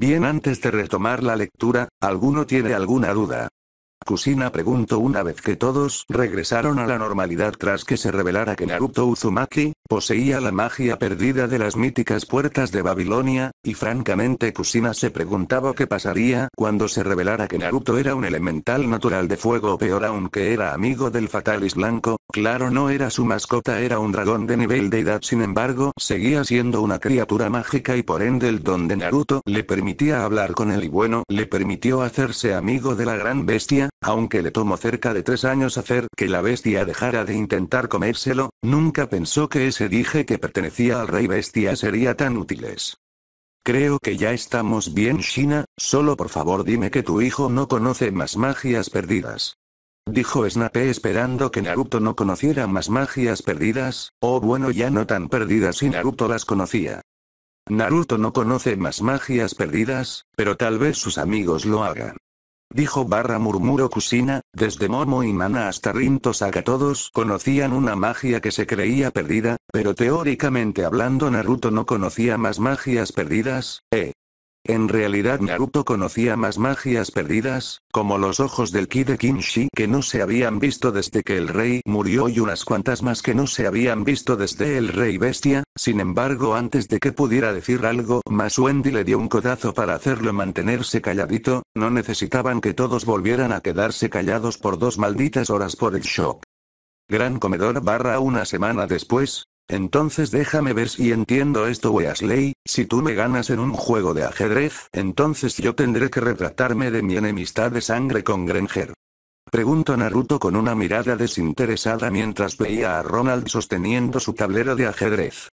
Bien antes de retomar la lectura, ¿alguno tiene alguna duda? Kusina preguntó una vez que todos regresaron a la normalidad tras que se revelara que Naruto Uzumaki, poseía la magia perdida de las míticas puertas de Babilonia, y francamente Kusina se preguntaba qué pasaría cuando se revelara que Naruto era un elemental natural de fuego o peor aunque era amigo del Fatalis Blanco, claro no era su mascota era un dragón de nivel de edad sin embargo seguía siendo una criatura mágica y por ende el don de Naruto le permitía hablar con él y bueno le permitió hacerse amigo de la gran bestia, aunque le tomó cerca de tres años hacer que la bestia dejara de intentar comérselo, nunca pensó que ese dije que pertenecía al rey bestia sería tan útiles. Creo que ya estamos bien Shina, solo por favor dime que tu hijo no conoce más magias perdidas. Dijo Snape esperando que Naruto no conociera más magias perdidas, o oh bueno ya no tan perdidas si Naruto las conocía. Naruto no conoce más magias perdidas, pero tal vez sus amigos lo hagan dijo barra murmuro Kusina, desde Momo y Mana hasta Rinto todos conocían una magia que se creía perdida, pero teóricamente hablando Naruto no conocía más magias perdidas, eh, en realidad Naruto conocía más magias perdidas, como los ojos del Ki de Kinshi que no se habían visto desde que el rey murió y unas cuantas más que no se habían visto desde el rey bestia, sin embargo antes de que pudiera decir algo más Wendy le dio un codazo para hacerlo mantenerse calladito, no necesitaban que todos volvieran a quedarse callados por dos malditas horas por el shock. Gran comedor barra una semana después, entonces déjame ver si entiendo esto Weasley, si tú me ganas en un juego de ajedrez, entonces yo tendré que retratarme de mi enemistad de sangre con Grenger. Preguntó Naruto con una mirada desinteresada mientras veía a Ronald sosteniendo su tablero de ajedrez.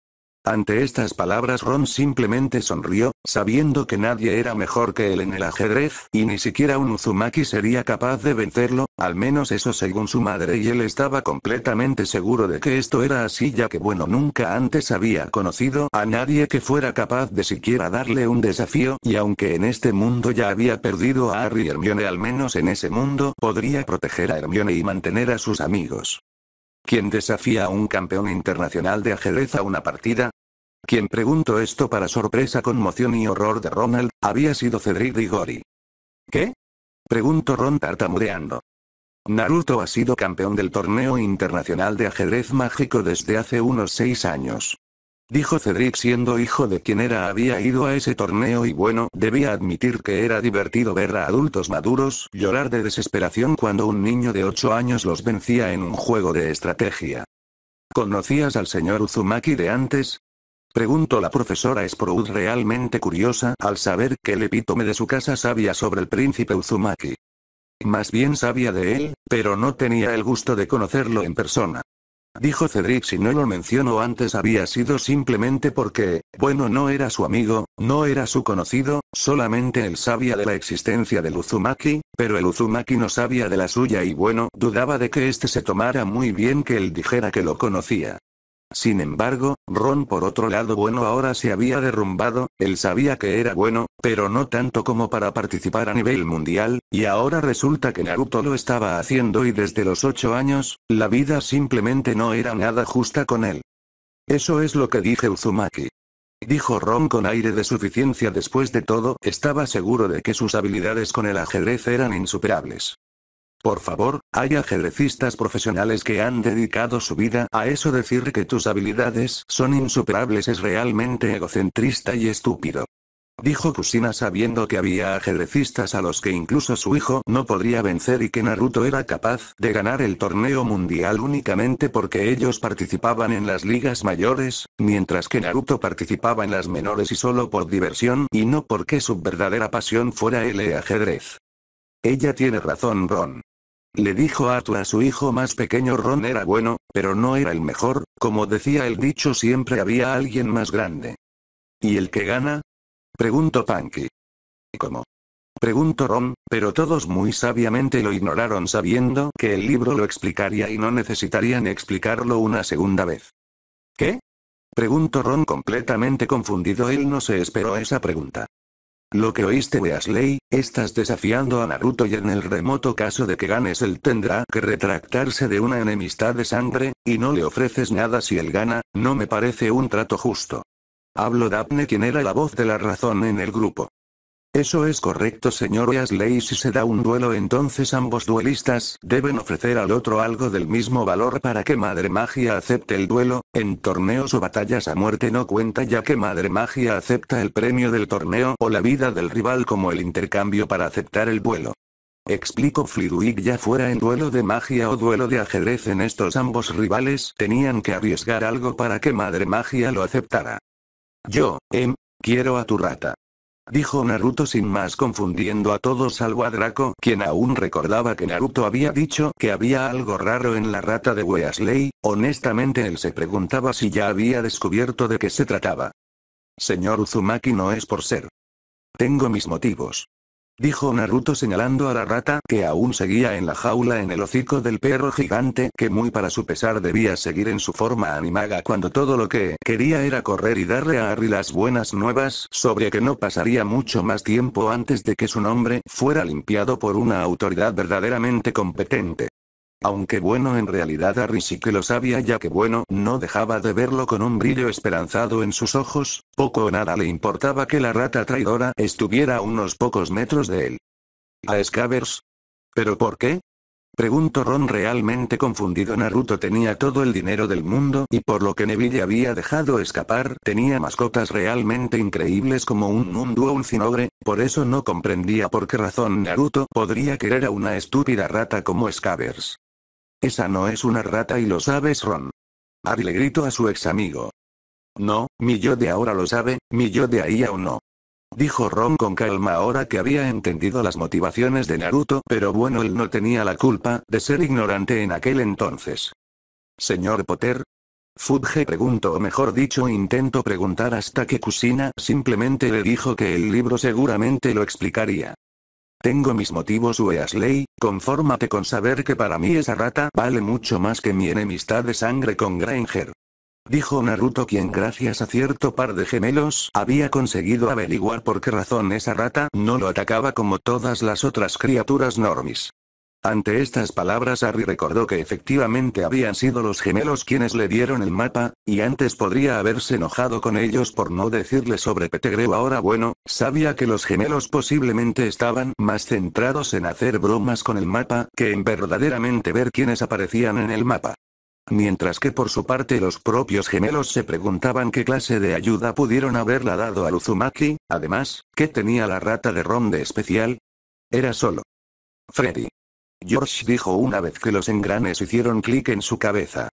Ante estas palabras Ron simplemente sonrió, sabiendo que nadie era mejor que él en el ajedrez, y ni siquiera un Uzumaki sería capaz de vencerlo, al menos eso según su madre y él estaba completamente seguro de que esto era así ya que bueno nunca antes había conocido a nadie que fuera capaz de siquiera darle un desafío, y aunque en este mundo ya había perdido a Harry y Hermione al menos en ese mundo podría proteger a Hermione y mantener a sus amigos. Quien desafía a un campeón internacional de ajedrez a una partida, quien preguntó esto para sorpresa, conmoción y horror de Ronald, había sido Cedric Diggory. ¿Qué? Preguntó Ron tartamudeando. Naruto ha sido campeón del torneo internacional de ajedrez mágico desde hace unos seis años. Dijo Cedric siendo hijo de quien era había ido a ese torneo y bueno, debía admitir que era divertido ver a adultos maduros llorar de desesperación cuando un niño de 8 años los vencía en un juego de estrategia. ¿Conocías al señor Uzumaki de antes? Preguntó la profesora Sprout realmente curiosa al saber que el epítome de su casa sabía sobre el príncipe Uzumaki. Más bien sabía de él, pero no tenía el gusto de conocerlo en persona. Dijo Cedric si no lo mencionó antes había sido simplemente porque, bueno no era su amigo, no era su conocido, solamente él sabía de la existencia del Uzumaki, pero el Uzumaki no sabía de la suya y bueno, dudaba de que éste se tomara muy bien que él dijera que lo conocía. Sin embargo, Ron por otro lado bueno ahora se había derrumbado, él sabía que era bueno, pero no tanto como para participar a nivel mundial, y ahora resulta que Naruto lo estaba haciendo y desde los 8 años, la vida simplemente no era nada justa con él. Eso es lo que dije Uzumaki. Dijo Ron con aire de suficiencia después de todo, estaba seguro de que sus habilidades con el ajedrez eran insuperables. Por favor, hay ajedrecistas profesionales que han dedicado su vida a eso decir que tus habilidades son insuperables es realmente egocentrista y estúpido. Dijo Kusina sabiendo que había ajedrecistas a los que incluso su hijo no podría vencer y que Naruto era capaz de ganar el torneo mundial únicamente porque ellos participaban en las ligas mayores, mientras que Naruto participaba en las menores y solo por diversión y no porque su verdadera pasión fuera el ajedrez. Ella tiene razón Ron. Le dijo Atu a su hijo más pequeño Ron era bueno, pero no era el mejor, como decía el dicho siempre había alguien más grande. ¿Y el que gana? Preguntó Panky. ¿Cómo? Preguntó Ron, pero todos muy sabiamente lo ignoraron sabiendo que el libro lo explicaría y no necesitarían explicarlo una segunda vez. ¿Qué? Preguntó Ron completamente confundido. Él no se esperó esa pregunta. Lo que oíste Weasley, estás desafiando a Naruto y en el remoto caso de que ganes él tendrá que retractarse de una enemistad de sangre, y no le ofreces nada si él gana, no me parece un trato justo. de Daphne quien era la voz de la razón en el grupo. Eso es correcto señor Easley si se da un duelo entonces ambos duelistas deben ofrecer al otro algo del mismo valor para que Madre Magia acepte el duelo, en torneos o batallas a muerte no cuenta ya que Madre Magia acepta el premio del torneo o la vida del rival como el intercambio para aceptar el duelo. Explico Fliduig ya fuera en duelo de magia o duelo de ajedrez en estos ambos rivales tenían que arriesgar algo para que Madre Magia lo aceptara. Yo, em, quiero a tu rata. Dijo Naruto sin más confundiendo a todos salvo a Draco quien aún recordaba que Naruto había dicho que había algo raro en la rata de Weasley, honestamente él se preguntaba si ya había descubierto de qué se trataba. Señor Uzumaki no es por ser. Tengo mis motivos dijo Naruto señalando a la rata que aún seguía en la jaula en el hocico del perro gigante que muy para su pesar debía seguir en su forma animaga cuando todo lo que quería era correr y darle a Harry las buenas nuevas sobre que no pasaría mucho más tiempo antes de que su nombre fuera limpiado por una autoridad verdaderamente competente. Aunque bueno en realidad a sí que lo sabía ya que bueno no dejaba de verlo con un brillo esperanzado en sus ojos, poco o nada le importaba que la rata traidora estuviera a unos pocos metros de él. ¿A Scavers? ¿Pero por qué? Preguntó Ron realmente confundido. Naruto tenía todo el dinero del mundo y por lo que Neville había dejado escapar tenía mascotas realmente increíbles como un mundo o un cinogre, por eso no comprendía por qué razón Naruto podría querer a una estúpida rata como Scavers. Esa no es una rata y lo sabes, Ron. Harry le gritó a su ex amigo. No, mi yo de ahora lo sabe, mi yo de ahí aún no. Dijo Ron con calma ahora que había entendido las motivaciones de Naruto, pero bueno, él no tenía la culpa de ser ignorante en aquel entonces. Señor Potter, Fudge preguntó o mejor dicho intento preguntar hasta que Kusina simplemente le dijo que el libro seguramente lo explicaría. Tengo mis motivos Weasley, confórmate con saber que para mí esa rata vale mucho más que mi enemistad de sangre con Granger. Dijo Naruto quien gracias a cierto par de gemelos había conseguido averiguar por qué razón esa rata no lo atacaba como todas las otras criaturas normis. Ante estas palabras Harry recordó que efectivamente habían sido los gemelos quienes le dieron el mapa, y antes podría haberse enojado con ellos por no decirle sobre Pettigrew ahora bueno, sabía que los gemelos posiblemente estaban más centrados en hacer bromas con el mapa que en verdaderamente ver quiénes aparecían en el mapa. Mientras que por su parte los propios gemelos se preguntaban qué clase de ayuda pudieron haberla dado a Luzumaki, además, ¿qué tenía la rata de ronde especial? Era solo. Freddy. George dijo una vez que los engranes hicieron clic en su cabeza.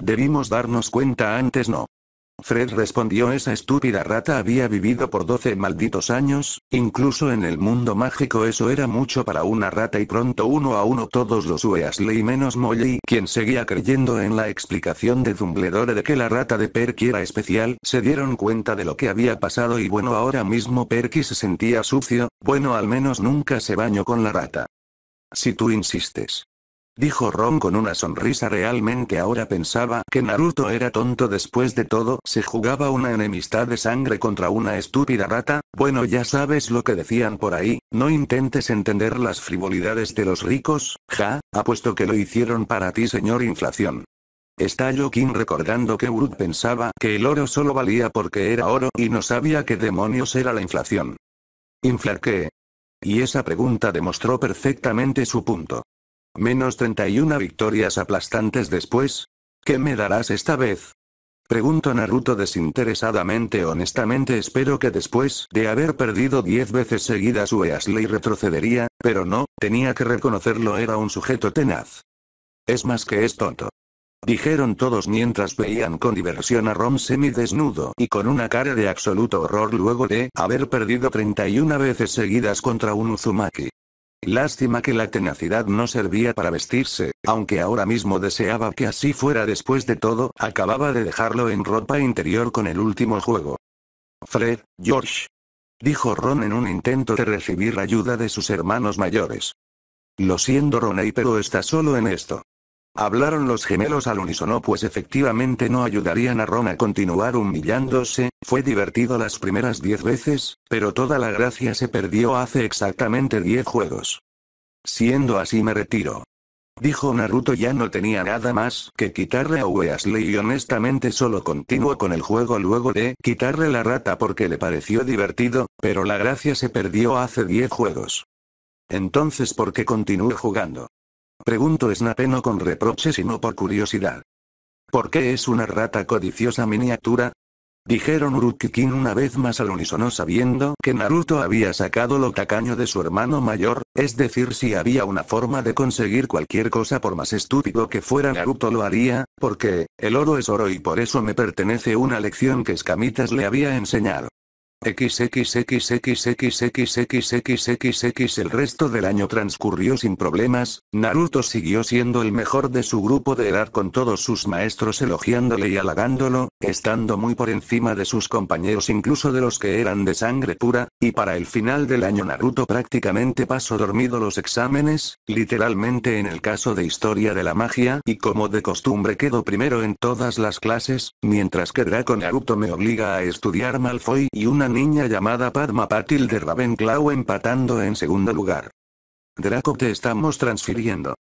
Debimos darnos cuenta antes, no. Fred respondió esa estúpida rata había vivido por 12 malditos años, incluso en el mundo mágico eso era mucho para una rata y pronto uno a uno todos los Weasley menos Molly quien seguía creyendo en la explicación de Dumbledore de que la rata de Perky era especial, se dieron cuenta de lo que había pasado y bueno ahora mismo Perky se sentía sucio, bueno al menos nunca se bañó con la rata. Si tú insistes. Dijo Ron con una sonrisa realmente ahora pensaba que Naruto era tonto después de todo se jugaba una enemistad de sangre contra una estúpida rata, bueno ya sabes lo que decían por ahí, no intentes entender las frivolidades de los ricos, ja, apuesto que lo hicieron para ti señor inflación. Estalló Kim recordando que Uruk pensaba que el oro solo valía porque era oro y no sabía qué demonios era la inflación. ¿Inflar qué? Y esa pregunta demostró perfectamente su punto. Menos 31 victorias aplastantes después. ¿Qué me darás esta vez? Pregunto Naruto desinteresadamente honestamente espero que después de haber perdido 10 veces seguidas Weasley retrocedería, pero no, tenía que reconocerlo era un sujeto tenaz. Es más que es tonto. Dijeron todos mientras veían con diversión a Ron semi desnudo y con una cara de absoluto horror luego de haber perdido 31 veces seguidas contra un Uzumaki. Lástima que la tenacidad no servía para vestirse, aunque ahora mismo deseaba que así fuera después de todo, acababa de dejarlo en ropa interior con el último juego. Fred, George. Dijo Ron en un intento de recibir ayuda de sus hermanos mayores. Lo siento Roney pero está solo en esto. Hablaron los gemelos al unísono pues efectivamente no ayudarían a Ron a continuar humillándose, fue divertido las primeras 10 veces, pero toda la gracia se perdió hace exactamente 10 juegos. Siendo así me retiro. Dijo Naruto ya no tenía nada más que quitarle a Weasley y honestamente solo continuó con el juego luego de quitarle la rata porque le pareció divertido, pero la gracia se perdió hace 10 juegos. Entonces ¿por qué continúe jugando? Pregunto Snape no con reproche sino por curiosidad. ¿Por qué es una rata codiciosa miniatura? Dijeron Urukikin una vez más al unísono sabiendo que Naruto había sacado lo tacaño de su hermano mayor, es decir si había una forma de conseguir cualquier cosa por más estúpido que fuera Naruto lo haría, porque, el oro es oro y por eso me pertenece una lección que Escamitas le había enseñado. XXXXXX El resto del año transcurrió sin problemas, Naruto siguió siendo el mejor de su grupo de edad con todos sus maestros elogiándole y halagándolo, estando muy por encima de sus compañeros incluso de los que eran de sangre pura, y para el final del año Naruto prácticamente pasó dormido los exámenes, literalmente en el caso de Historia de la Magia y como de costumbre quedó primero en todas las clases, mientras que Draco Naruto me obliga a estudiar Malfoy y una niña llamada Padma Patil de Ravenclaw empatando en segundo lugar. Draco te estamos transfiriendo.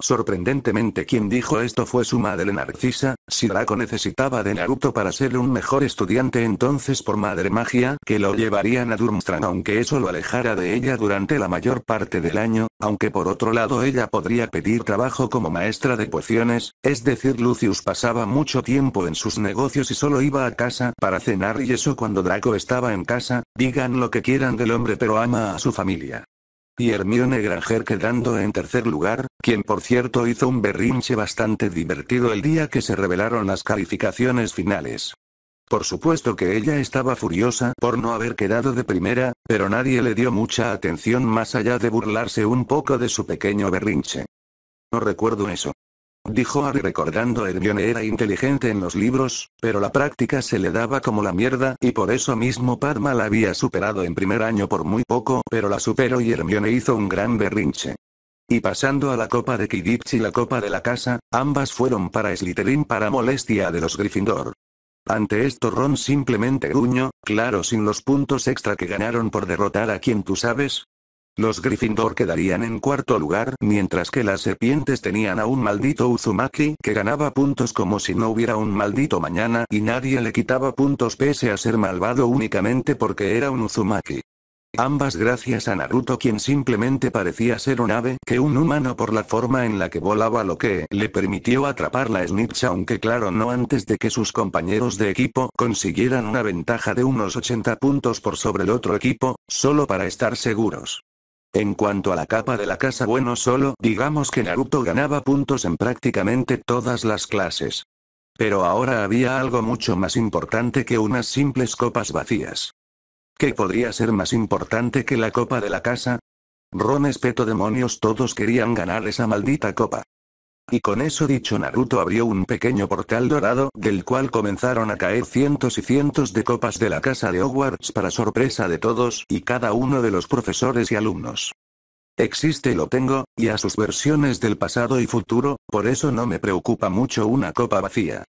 Sorprendentemente quien dijo esto fue su madre Narcisa, si Draco necesitaba de Naruto para ser un mejor estudiante entonces por madre magia que lo llevarían a Durmstrang aunque eso lo alejara de ella durante la mayor parte del año, aunque por otro lado ella podría pedir trabajo como maestra de pociones, es decir Lucius pasaba mucho tiempo en sus negocios y solo iba a casa para cenar y eso cuando Draco estaba en casa, digan lo que quieran del hombre pero ama a su familia y Hermione Granger quedando en tercer lugar, quien por cierto hizo un berrinche bastante divertido el día que se revelaron las calificaciones finales. Por supuesto que ella estaba furiosa por no haber quedado de primera, pero nadie le dio mucha atención más allá de burlarse un poco de su pequeño berrinche. No recuerdo eso dijo Harry recordando Hermione era inteligente en los libros, pero la práctica se le daba como la mierda y por eso mismo Padma la había superado en primer año por muy poco, pero la superó y Hermione hizo un gran berrinche. Y pasando a la copa de Quidditch y la copa de la casa, ambas fueron para Slytherin para molestia de los Gryffindor. Ante esto Ron simplemente gruñó, claro sin los puntos extra que ganaron por derrotar a quien tú sabes, los Gryffindor quedarían en cuarto lugar mientras que las serpientes tenían a un maldito Uzumaki que ganaba puntos como si no hubiera un maldito mañana y nadie le quitaba puntos pese a ser malvado únicamente porque era un Uzumaki. Ambas gracias a Naruto quien simplemente parecía ser un ave que un humano por la forma en la que volaba lo que le permitió atrapar la snitch aunque claro no antes de que sus compañeros de equipo consiguieran una ventaja de unos 80 puntos por sobre el otro equipo, solo para estar seguros. En cuanto a la capa de la casa bueno solo digamos que Naruto ganaba puntos en prácticamente todas las clases. Pero ahora había algo mucho más importante que unas simples copas vacías. ¿Qué podría ser más importante que la copa de la casa? Ron peto demonios todos querían ganar esa maldita copa. Y con eso dicho Naruto abrió un pequeño portal dorado, del cual comenzaron a caer cientos y cientos de copas de la casa de Hogwarts para sorpresa de todos y cada uno de los profesores y alumnos. Existe y lo tengo, y a sus versiones del pasado y futuro, por eso no me preocupa mucho una copa vacía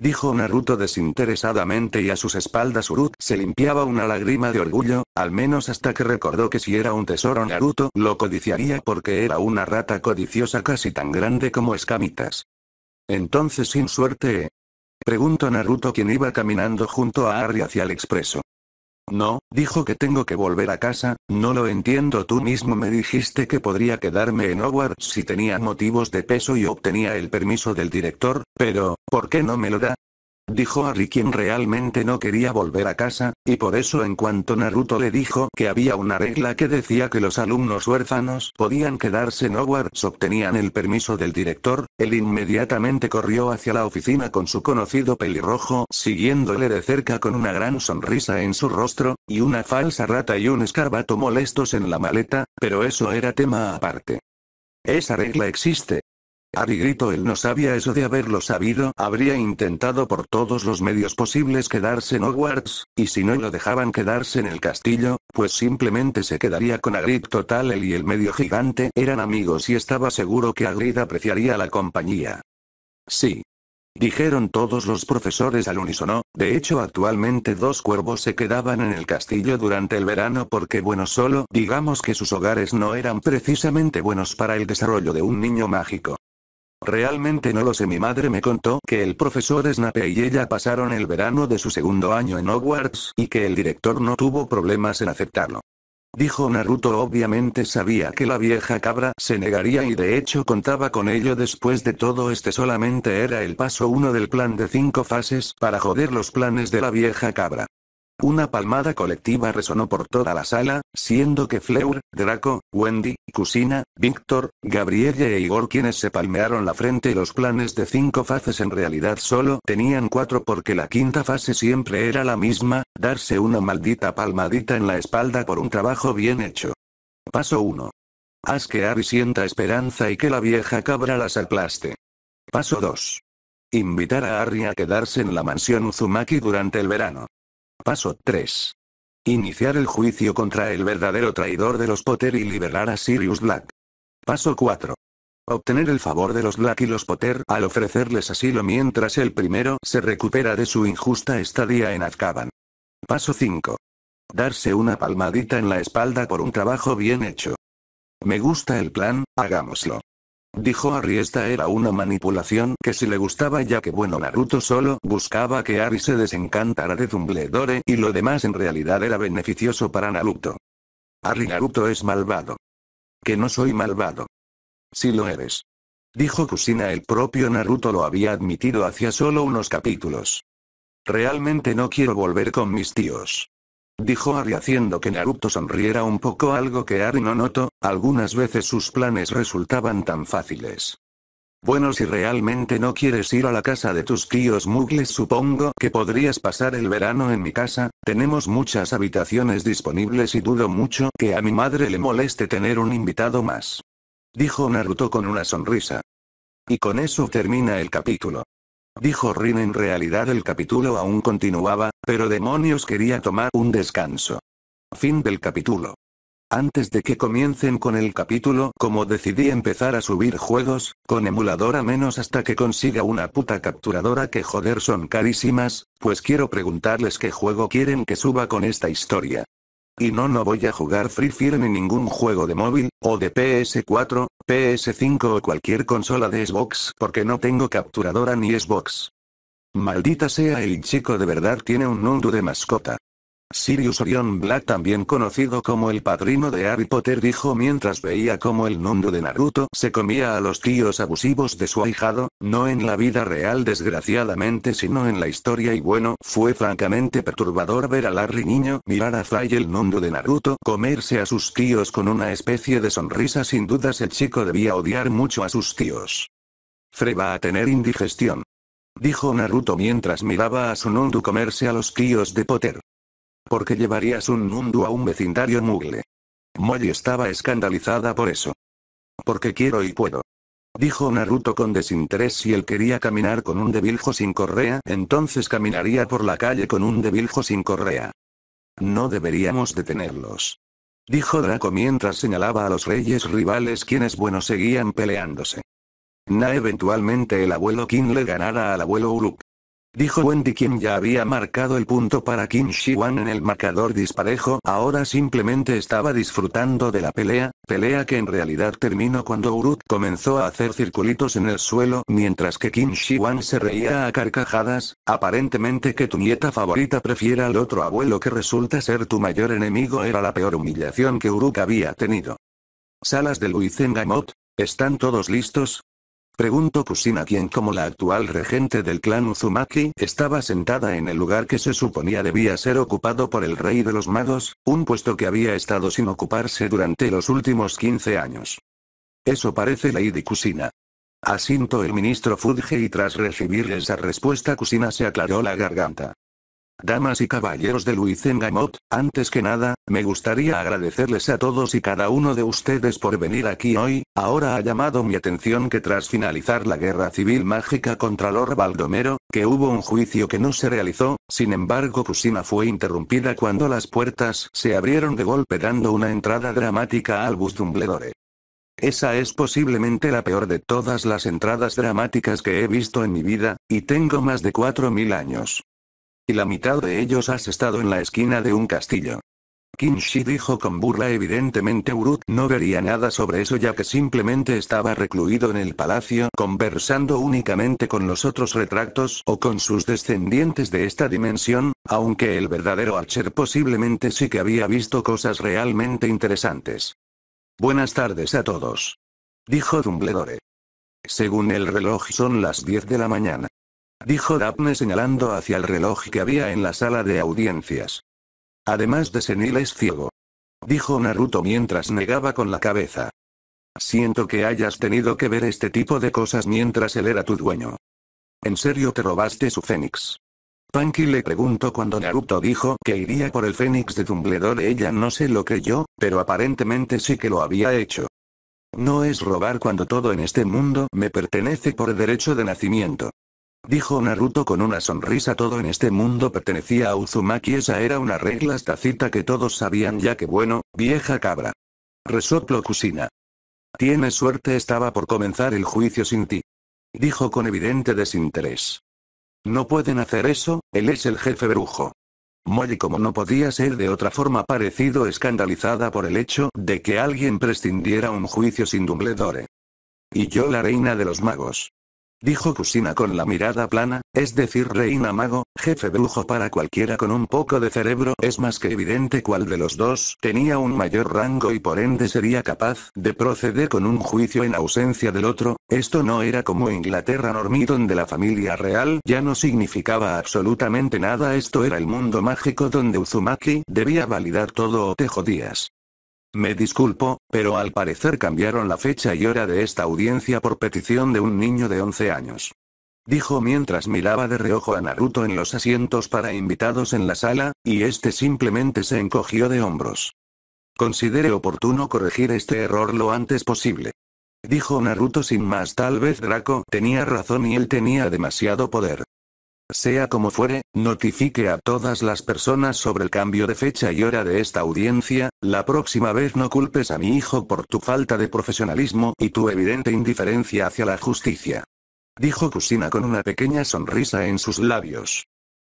dijo Naruto desinteresadamente y a sus espaldas Uruk se limpiaba una lágrima de orgullo, al menos hasta que recordó que si era un tesoro Naruto lo codiciaría porque era una rata codiciosa casi tan grande como escamitas. Entonces sin suerte, Preguntó Naruto quien iba caminando junto a Harry hacia el expreso. No, dijo que tengo que volver a casa, no lo entiendo tú mismo me dijiste que podría quedarme en Hogwarts si tenía motivos de peso y obtenía el permiso del director, pero, ¿por qué no me lo da? Dijo Ari quien realmente no quería volver a casa, y por eso en cuanto Naruto le dijo que había una regla que decía que los alumnos huérfanos podían quedarse en Hogwarts obtenían el permiso del director, él inmediatamente corrió hacia la oficina con su conocido pelirrojo siguiéndole de cerca con una gran sonrisa en su rostro, y una falsa rata y un escarbato molestos en la maleta, pero eso era tema aparte. Esa regla existe, Ari él no sabía eso de haberlo sabido, habría intentado por todos los medios posibles quedarse en Hogwarts, y si no lo dejaban quedarse en el castillo, pues simplemente se quedaría con Agrid total él y el medio gigante eran amigos y estaba seguro que Agrid apreciaría la compañía. Sí, Dijeron todos los profesores al unísono, de hecho actualmente dos cuervos se quedaban en el castillo durante el verano porque bueno solo digamos que sus hogares no eran precisamente buenos para el desarrollo de un niño mágico. Realmente no lo sé. Mi madre me contó que el profesor Snape y ella pasaron el verano de su segundo año en Hogwarts y que el director no tuvo problemas en aceptarlo. Dijo Naruto obviamente sabía que la vieja cabra se negaría y de hecho contaba con ello después de todo este solamente era el paso uno del plan de cinco fases para joder los planes de la vieja cabra. Una palmada colectiva resonó por toda la sala, siendo que Fleur, Draco, Wendy, Cusina, Víctor, Gabrielle e Igor quienes se palmearon la frente. Los planes de cinco fases en realidad solo tenían cuatro porque la quinta fase siempre era la misma, darse una maldita palmadita en la espalda por un trabajo bien hecho. Paso 1. Haz que Ari sienta esperanza y que la vieja cabra las aplaste. Paso 2. Invitar a Ari a quedarse en la mansión Uzumaki durante el verano. Paso 3. Iniciar el juicio contra el verdadero traidor de los Potter y liberar a Sirius Black. Paso 4. Obtener el favor de los Black y los Potter al ofrecerles asilo mientras el primero se recupera de su injusta estadía en Azkaban. Paso 5. Darse una palmadita en la espalda por un trabajo bien hecho. Me gusta el plan, hagámoslo. Dijo Ari esta era una manipulación que si le gustaba ya que bueno Naruto solo buscaba que Ari se desencantara de Dumbledore y lo demás en realidad era beneficioso para Naruto. Ari Naruto es malvado. Que no soy malvado. Si lo eres. Dijo Kusina el propio Naruto lo había admitido hacía solo unos capítulos. Realmente no quiero volver con mis tíos. Dijo Ari haciendo que Naruto sonriera un poco algo que Ari no notó, algunas veces sus planes resultaban tan fáciles. Bueno si realmente no quieres ir a la casa de tus tíos mugles supongo que podrías pasar el verano en mi casa, tenemos muchas habitaciones disponibles y dudo mucho que a mi madre le moleste tener un invitado más. Dijo Naruto con una sonrisa. Y con eso termina el capítulo dijo Rin en realidad el capítulo aún continuaba, pero demonios quería tomar un descanso. Fin del capítulo. Antes de que comiencen con el capítulo, como decidí empezar a subir juegos, con emuladora menos hasta que consiga una puta capturadora que joder son carísimas, pues quiero preguntarles qué juego quieren que suba con esta historia. Y no no voy a jugar Free Fire ni ningún juego de móvil, o de PS4, PS5 o cualquier consola de Xbox porque no tengo capturadora ni Xbox. Maldita sea el chico de verdad tiene un nundu de mascota. Sirius Orion Black también conocido como el padrino de Harry Potter dijo mientras veía cómo el nondo de Naruto se comía a los tíos abusivos de su ahijado, no en la vida real desgraciadamente sino en la historia y bueno, fue francamente perturbador ver a Larry niño mirar a Fry el mundo de Naruto comerse a sus tíos con una especie de sonrisa sin dudas el chico debía odiar mucho a sus tíos. Freva a tener indigestión. Dijo Naruto mientras miraba a su nondo comerse a los tíos de Potter. Porque llevarías un mundo a un vecindario mugle. Molly estaba escandalizada por eso. Porque quiero y puedo. Dijo Naruto con desinterés si él quería caminar con un debiljo sin correa, entonces caminaría por la calle con un debiljo sin correa. No deberíamos detenerlos. Dijo Draco mientras señalaba a los reyes rivales quienes buenos seguían peleándose. Na eventualmente el abuelo King le ganara al abuelo Uruk. Dijo Wendy quien ya había marcado el punto para Kim Shiwan en el marcador disparejo, ahora simplemente estaba disfrutando de la pelea, pelea que en realidad terminó cuando Uruk comenzó a hacer circulitos en el suelo mientras que Kim Shiwan se reía a carcajadas, aparentemente que tu nieta favorita prefiera al otro abuelo que resulta ser tu mayor enemigo era la peor humillación que Uruk había tenido. Salas de Luis ¿están todos listos? Preguntó Kusina quien como la actual regente del clan Uzumaki estaba sentada en el lugar que se suponía debía ser ocupado por el rey de los magos, un puesto que había estado sin ocuparse durante los últimos 15 años. Eso parece de Kusina. Asinto el ministro Fudge y tras recibir esa respuesta Kusina se aclaró la garganta. Damas y caballeros de Luis antes que nada, me gustaría agradecerles a todos y cada uno de ustedes por venir aquí hoy, ahora ha llamado mi atención que tras finalizar la guerra civil mágica contra Lord Baldomero, que hubo un juicio que no se realizó, sin embargo Cusina fue interrumpida cuando las puertas se abrieron de golpe dando una entrada dramática al Albus Esa es posiblemente la peor de todas las entradas dramáticas que he visto en mi vida, y tengo más de 4.000 años y la mitad de ellos has estado en la esquina de un castillo. Kinshi dijo con burla evidentemente Uruk no vería nada sobre eso ya que simplemente estaba recluido en el palacio conversando únicamente con los otros retractos o con sus descendientes de esta dimensión, aunque el verdadero Archer posiblemente sí que había visto cosas realmente interesantes. Buenas tardes a todos. Dijo Dumbledore. Según el reloj son las 10 de la mañana dijo Daphne señalando hacia el reloj que había en la sala de audiencias. Además de senil es ciego. Dijo Naruto mientras negaba con la cabeza. Siento que hayas tenido que ver este tipo de cosas mientras él era tu dueño. ¿En serio te robaste su fénix? Panky le preguntó cuando Naruto dijo que iría por el fénix de Dumbledore ella no sé lo creyó, pero aparentemente sí que lo había hecho. No es robar cuando todo en este mundo me pertenece por derecho de nacimiento. Dijo Naruto con una sonrisa todo en este mundo pertenecía a Uzumaki esa era una regla estacita que todos sabían ya que bueno, vieja cabra. Resoplo Kusina. Tienes suerte estaba por comenzar el juicio sin ti. Dijo con evidente desinterés. No pueden hacer eso, él es el jefe brujo. Molly como no podía ser de otra forma parecido escandalizada por el hecho de que alguien prescindiera un juicio sin Dumbledore. Y yo la reina de los magos dijo Kusina con la mirada plana, es decir, reina mago, jefe brujo para cualquiera con un poco de cerebro, es más que evidente cuál de los dos tenía un mayor rango y por ende sería capaz de proceder con un juicio en ausencia del otro, esto no era como Inglaterra normí donde la familia real ya no significaba absolutamente nada, esto era el mundo mágico donde Uzumaki debía validar todo o te jodías. Me disculpo, pero al parecer cambiaron la fecha y hora de esta audiencia por petición de un niño de 11 años. Dijo mientras miraba de reojo a Naruto en los asientos para invitados en la sala, y este simplemente se encogió de hombros. Considere oportuno corregir este error lo antes posible. Dijo Naruto sin más tal vez Draco tenía razón y él tenía demasiado poder. Sea como fuere, notifique a todas las personas sobre el cambio de fecha y hora de esta audiencia, la próxima vez no culpes a mi hijo por tu falta de profesionalismo y tu evidente indiferencia hacia la justicia. Dijo Kusina con una pequeña sonrisa en sus labios.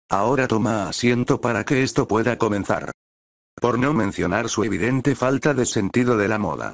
Ahora toma asiento para que esto pueda comenzar. Por no mencionar su evidente falta de sentido de la moda.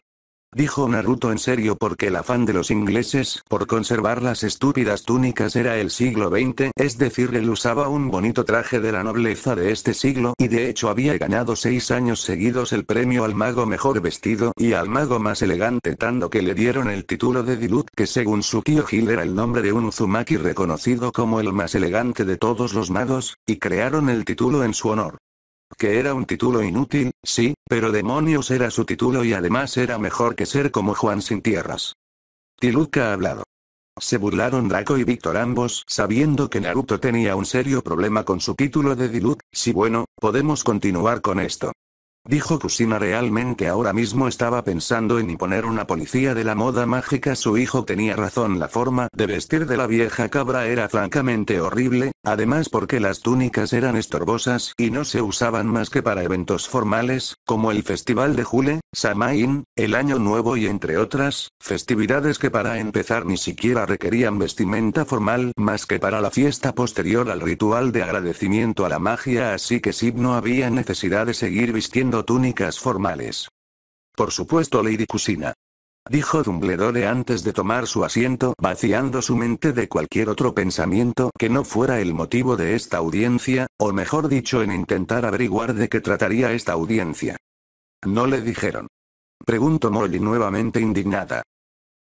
Dijo Naruto en serio porque el afán de los ingleses por conservar las estúpidas túnicas era el siglo XX, es decir, él usaba un bonito traje de la nobleza de este siglo y de hecho había ganado seis años seguidos el premio al mago mejor vestido y al mago más elegante tanto que le dieron el título de Dilut que según su tío Gil era el nombre de un Uzumaki reconocido como el más elegante de todos los magos, y crearon el título en su honor. Que era un título inútil, sí, pero demonios era su título y además era mejor que ser como Juan sin tierras. Diluc ha hablado. Se burlaron Draco y Víctor ambos, sabiendo que Naruto tenía un serio problema con su título de Diluc, si bueno, podemos continuar con esto. Dijo Kusina realmente ahora mismo estaba pensando en imponer una policía de la moda mágica. Su hijo tenía razón, la forma de vestir de la vieja cabra era francamente horrible, además porque las túnicas eran estorbosas y no se usaban más que para eventos formales, como el Festival de Jule, Samaín, el Año Nuevo y entre otras, festividades que para empezar ni siquiera requerían vestimenta formal más que para la fiesta posterior al ritual de agradecimiento a la magia, así que Sib no había necesidad de seguir vistiendo túnicas formales. Por supuesto, Lady Cusina. Dijo Dumbledore antes de tomar su asiento, vaciando su mente de cualquier otro pensamiento que no fuera el motivo de esta audiencia, o mejor dicho, en intentar averiguar de qué trataría esta audiencia. No le dijeron. Preguntó Molly nuevamente indignada.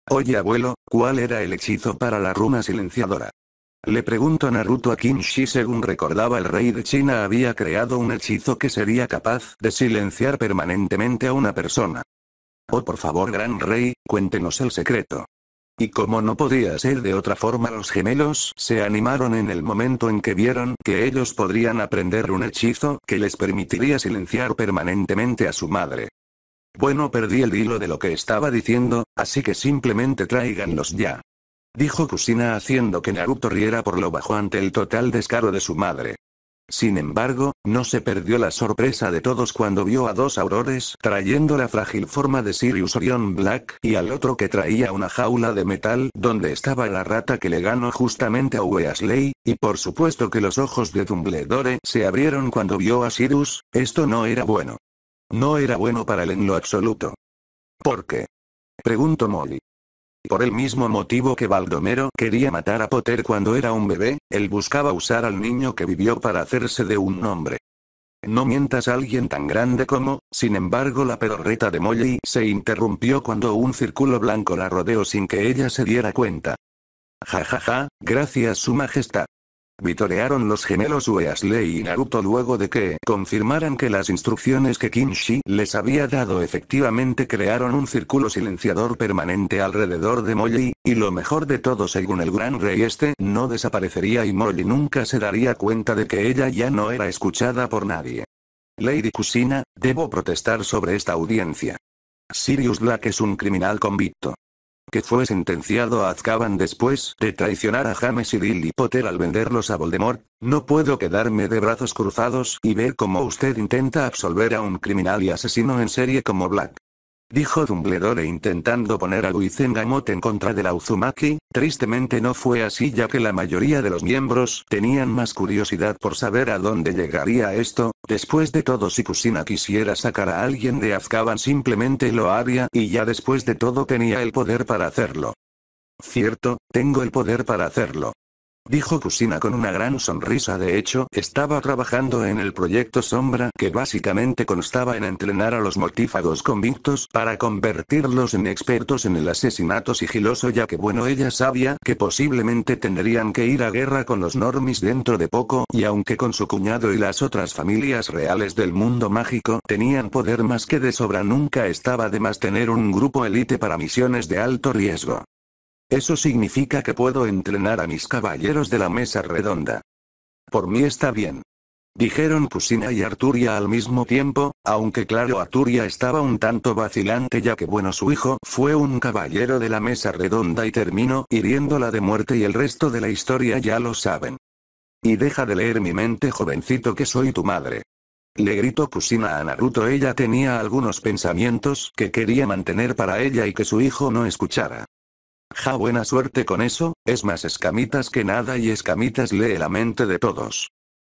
Oye abuelo, ¿cuál era el hechizo para la ruma silenciadora? Le pregunto a Naruto a Kinshi según recordaba el rey de China había creado un hechizo que sería capaz de silenciar permanentemente a una persona. Oh por favor gran rey, cuéntenos el secreto. Y como no podía ser de otra forma los gemelos se animaron en el momento en que vieron que ellos podrían aprender un hechizo que les permitiría silenciar permanentemente a su madre. Bueno perdí el hilo de lo que estaba diciendo, así que simplemente tráiganlos ya. Dijo Kusina haciendo que Naruto riera por lo bajo ante el total descaro de su madre. Sin embargo, no se perdió la sorpresa de todos cuando vio a dos aurores trayendo la frágil forma de Sirius Orion Black y al otro que traía una jaula de metal donde estaba la rata que le ganó justamente a Weasley, y por supuesto que los ojos de Dumbledore se abrieron cuando vio a Sirius, esto no era bueno. No era bueno para él en lo absoluto. ¿Por qué? Preguntó Molly. Por el mismo motivo que Baldomero quería matar a Potter cuando era un bebé, él buscaba usar al niño que vivió para hacerse de un nombre. No mientas a alguien tan grande como, sin embargo la perorreta de Molly se interrumpió cuando un círculo blanco la rodeó sin que ella se diera cuenta. Ja ja ja, gracias su majestad. Vitorearon los gemelos Weasley y Naruto luego de que confirmaran que las instrucciones que Kinshi les había dado efectivamente crearon un círculo silenciador permanente alrededor de Molly, y lo mejor de todo según el gran rey este no desaparecería y Molly nunca se daría cuenta de que ella ya no era escuchada por nadie. Lady Kusina, debo protestar sobre esta audiencia. Sirius Black es un criminal convicto que fue sentenciado a Azkaban después de traicionar a James y Lily Potter al venderlos a Voldemort, no puedo quedarme de brazos cruzados y ver cómo usted intenta absolver a un criminal y asesino en serie como Black. Dijo Dumbledore intentando poner a Wizengamot en contra de la Uzumaki, tristemente no fue así ya que la mayoría de los miembros tenían más curiosidad por saber a dónde llegaría esto, después de todo si Kusina quisiera sacar a alguien de Azkaban simplemente lo haría y ya después de todo tenía el poder para hacerlo. Cierto, tengo el poder para hacerlo. Dijo Kusina con una gran sonrisa de hecho, estaba trabajando en el proyecto Sombra que básicamente constaba en entrenar a los mortífagos convictos para convertirlos en expertos en el asesinato sigiloso ya que bueno ella sabía que posiblemente tendrían que ir a guerra con los normis dentro de poco y aunque con su cuñado y las otras familias reales del mundo mágico tenían poder más que de sobra nunca estaba de más tener un grupo elite para misiones de alto riesgo. Eso significa que puedo entrenar a mis caballeros de la mesa redonda. Por mí está bien. Dijeron Kusina y Arturia al mismo tiempo, aunque claro Arturia estaba un tanto vacilante ya que bueno su hijo fue un caballero de la mesa redonda y terminó hiriéndola de muerte y el resto de la historia ya lo saben. Y deja de leer mi mente jovencito que soy tu madre. Le gritó Kusina a Naruto ella tenía algunos pensamientos que quería mantener para ella y que su hijo no escuchara. Ja buena suerte con eso, es más escamitas que nada y escamitas lee la mente de todos.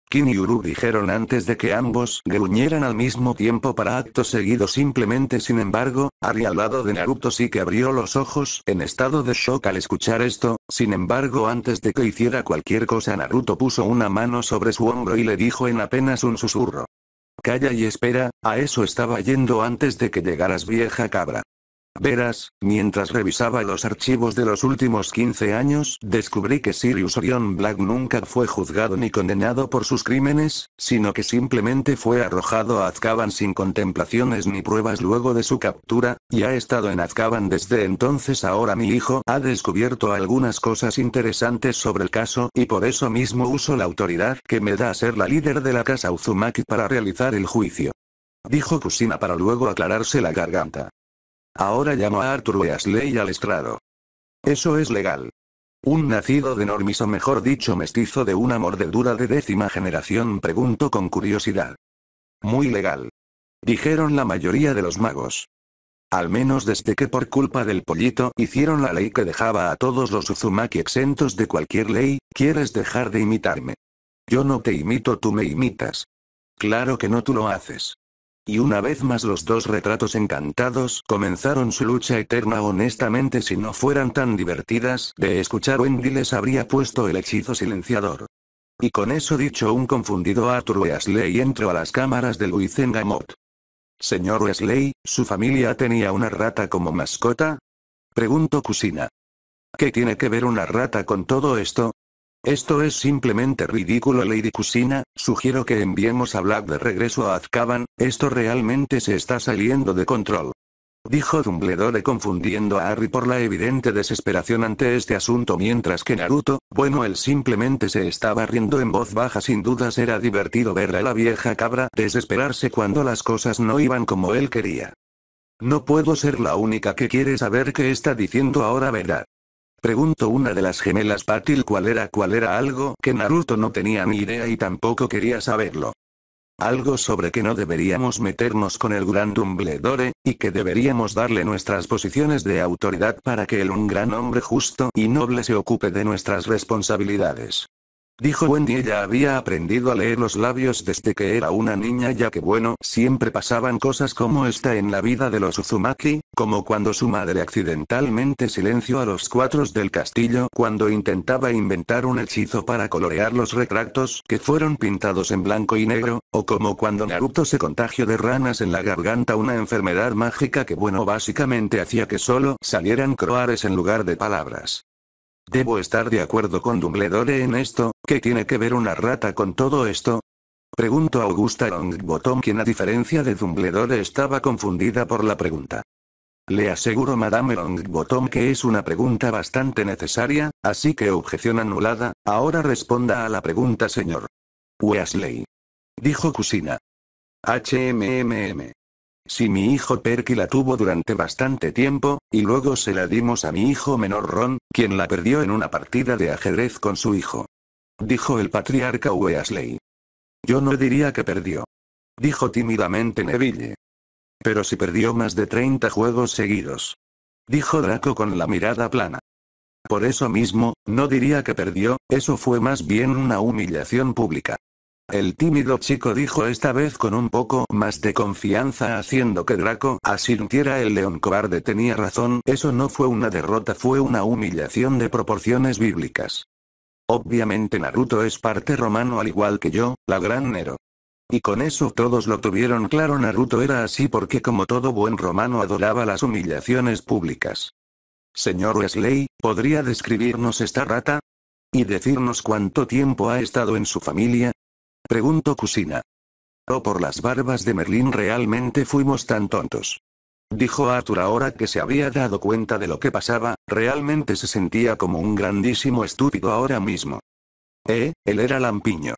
Kim y Uru dijeron antes de que ambos gruñeran al mismo tiempo para acto seguido simplemente sin embargo, Ari al lado de Naruto sí que abrió los ojos en estado de shock al escuchar esto, sin embargo antes de que hiciera cualquier cosa Naruto puso una mano sobre su hombro y le dijo en apenas un susurro. Calla y espera, a eso estaba yendo antes de que llegaras vieja cabra. Veras, mientras revisaba los archivos de los últimos 15 años, descubrí que Sirius Orion Black nunca fue juzgado ni condenado por sus crímenes, sino que simplemente fue arrojado a Azkaban sin contemplaciones ni pruebas luego de su captura, y ha estado en Azkaban desde entonces. Ahora mi hijo ha descubierto algunas cosas interesantes sobre el caso y por eso mismo uso la autoridad que me da a ser la líder de la casa Uzumaki para realizar el juicio. Dijo Kusina para luego aclararse la garganta. Ahora llamo a Arthur Weasley al estrado. Eso es legal. Un nacido de normis o mejor dicho mestizo de una mordedura de décima generación preguntó con curiosidad. Muy legal. Dijeron la mayoría de los magos. Al menos desde que por culpa del pollito hicieron la ley que dejaba a todos los Uzumaki exentos de cualquier ley, quieres dejar de imitarme. Yo no te imito, tú me imitas. Claro que no tú lo haces. Y una vez más los dos retratos encantados comenzaron su lucha eterna honestamente si no fueran tan divertidas de escuchar Wendy les habría puesto el hechizo silenciador. Y con eso dicho un confundido Arthur Wesley entró a las cámaras de Luis Engamot. Señor Wesley, ¿su familia tenía una rata como mascota? Preguntó Cusina. ¿Qué tiene que ver una rata con todo esto? Esto es simplemente ridículo Lady Cusina, sugiero que enviemos a Black de regreso a Azkaban, esto realmente se está saliendo de control. Dijo Dumbledore confundiendo a Harry por la evidente desesperación ante este asunto mientras que Naruto, bueno él simplemente se estaba riendo en voz baja sin dudas era divertido ver a la vieja cabra desesperarse cuando las cosas no iban como él quería. No puedo ser la única que quiere saber qué está diciendo ahora verdad. Preguntó una de las gemelas Patil cuál era cuál era algo que Naruto no tenía ni idea y tampoco quería saberlo. Algo sobre que no deberíamos meternos con el gran Dumbledore, y que deberíamos darle nuestras posiciones de autoridad para que él un gran hombre justo y noble se ocupe de nuestras responsabilidades. Dijo Wendy ella había aprendido a leer los labios desde que era una niña ya que bueno, siempre pasaban cosas como esta en la vida de los Uzumaki, como cuando su madre accidentalmente silenció a los cuatro del castillo cuando intentaba inventar un hechizo para colorear los retractos que fueron pintados en blanco y negro, o como cuando Naruto se contagió de ranas en la garganta una enfermedad mágica que bueno básicamente hacía que solo salieran croares en lugar de palabras. Debo estar de acuerdo con Dumbledore en esto, ¿Qué tiene que ver una rata con todo esto? Preguntó Augusta Longbottom quien a diferencia de Dumbledore estaba confundida por la pregunta. Le aseguro Madame Longbottom que es una pregunta bastante necesaria, así que objeción anulada, ahora responda a la pregunta señor. Weasley. Dijo Cusina. HMMM. Si mi hijo Perky la tuvo durante bastante tiempo, y luego se la dimos a mi hijo menor Ron, quien la perdió en una partida de ajedrez con su hijo. Dijo el patriarca Weasley. Yo no diría que perdió. Dijo tímidamente Neville. Pero si perdió más de 30 juegos seguidos. Dijo Draco con la mirada plana. Por eso mismo, no diría que perdió, eso fue más bien una humillación pública. El tímido chico dijo esta vez con un poco más de confianza haciendo que Draco asintiera el león cobarde tenía razón, eso no fue una derrota fue una humillación de proporciones bíblicas. Obviamente Naruto es parte romano al igual que yo, la gran Nero. Y con eso todos lo tuvieron claro Naruto era así porque como todo buen romano adoraba las humillaciones públicas. Señor Wesley, ¿podría describirnos esta rata? ¿Y decirnos cuánto tiempo ha estado en su familia? Pregunto Kusina. ¿O oh, por las barbas de Merlín realmente fuimos tan tontos. Dijo Arthur ahora que se había dado cuenta de lo que pasaba, realmente se sentía como un grandísimo estúpido ahora mismo. Eh, él era lampiño.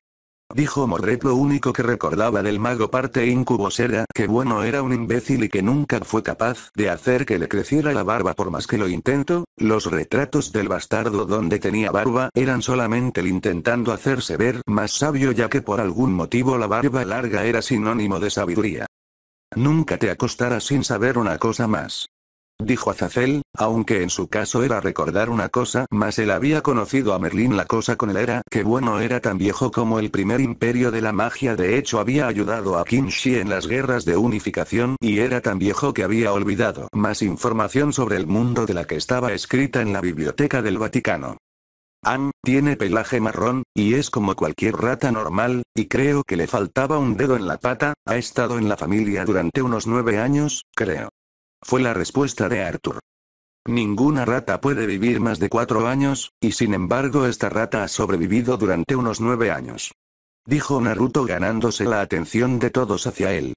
Dijo Morret lo único que recordaba del mago parte incubos era que bueno era un imbécil y que nunca fue capaz de hacer que le creciera la barba por más que lo intento, los retratos del bastardo donde tenía barba eran solamente el intentando hacerse ver más sabio ya que por algún motivo la barba larga era sinónimo de sabiduría. Nunca te acostarás sin saber una cosa más. Dijo Azazel, aunque en su caso era recordar una cosa más él había conocido a Merlín la cosa con él era que bueno era tan viejo como el primer imperio de la magia de hecho había ayudado a Shi en las guerras de unificación y era tan viejo que había olvidado más información sobre el mundo de la que estaba escrita en la biblioteca del Vaticano. Ann tiene pelaje marrón, y es como cualquier rata normal, y creo que le faltaba un dedo en la pata, ha estado en la familia durante unos nueve años, creo. Fue la respuesta de Arthur. Ninguna rata puede vivir más de cuatro años, y sin embargo esta rata ha sobrevivido durante unos nueve años. Dijo Naruto ganándose la atención de todos hacia él.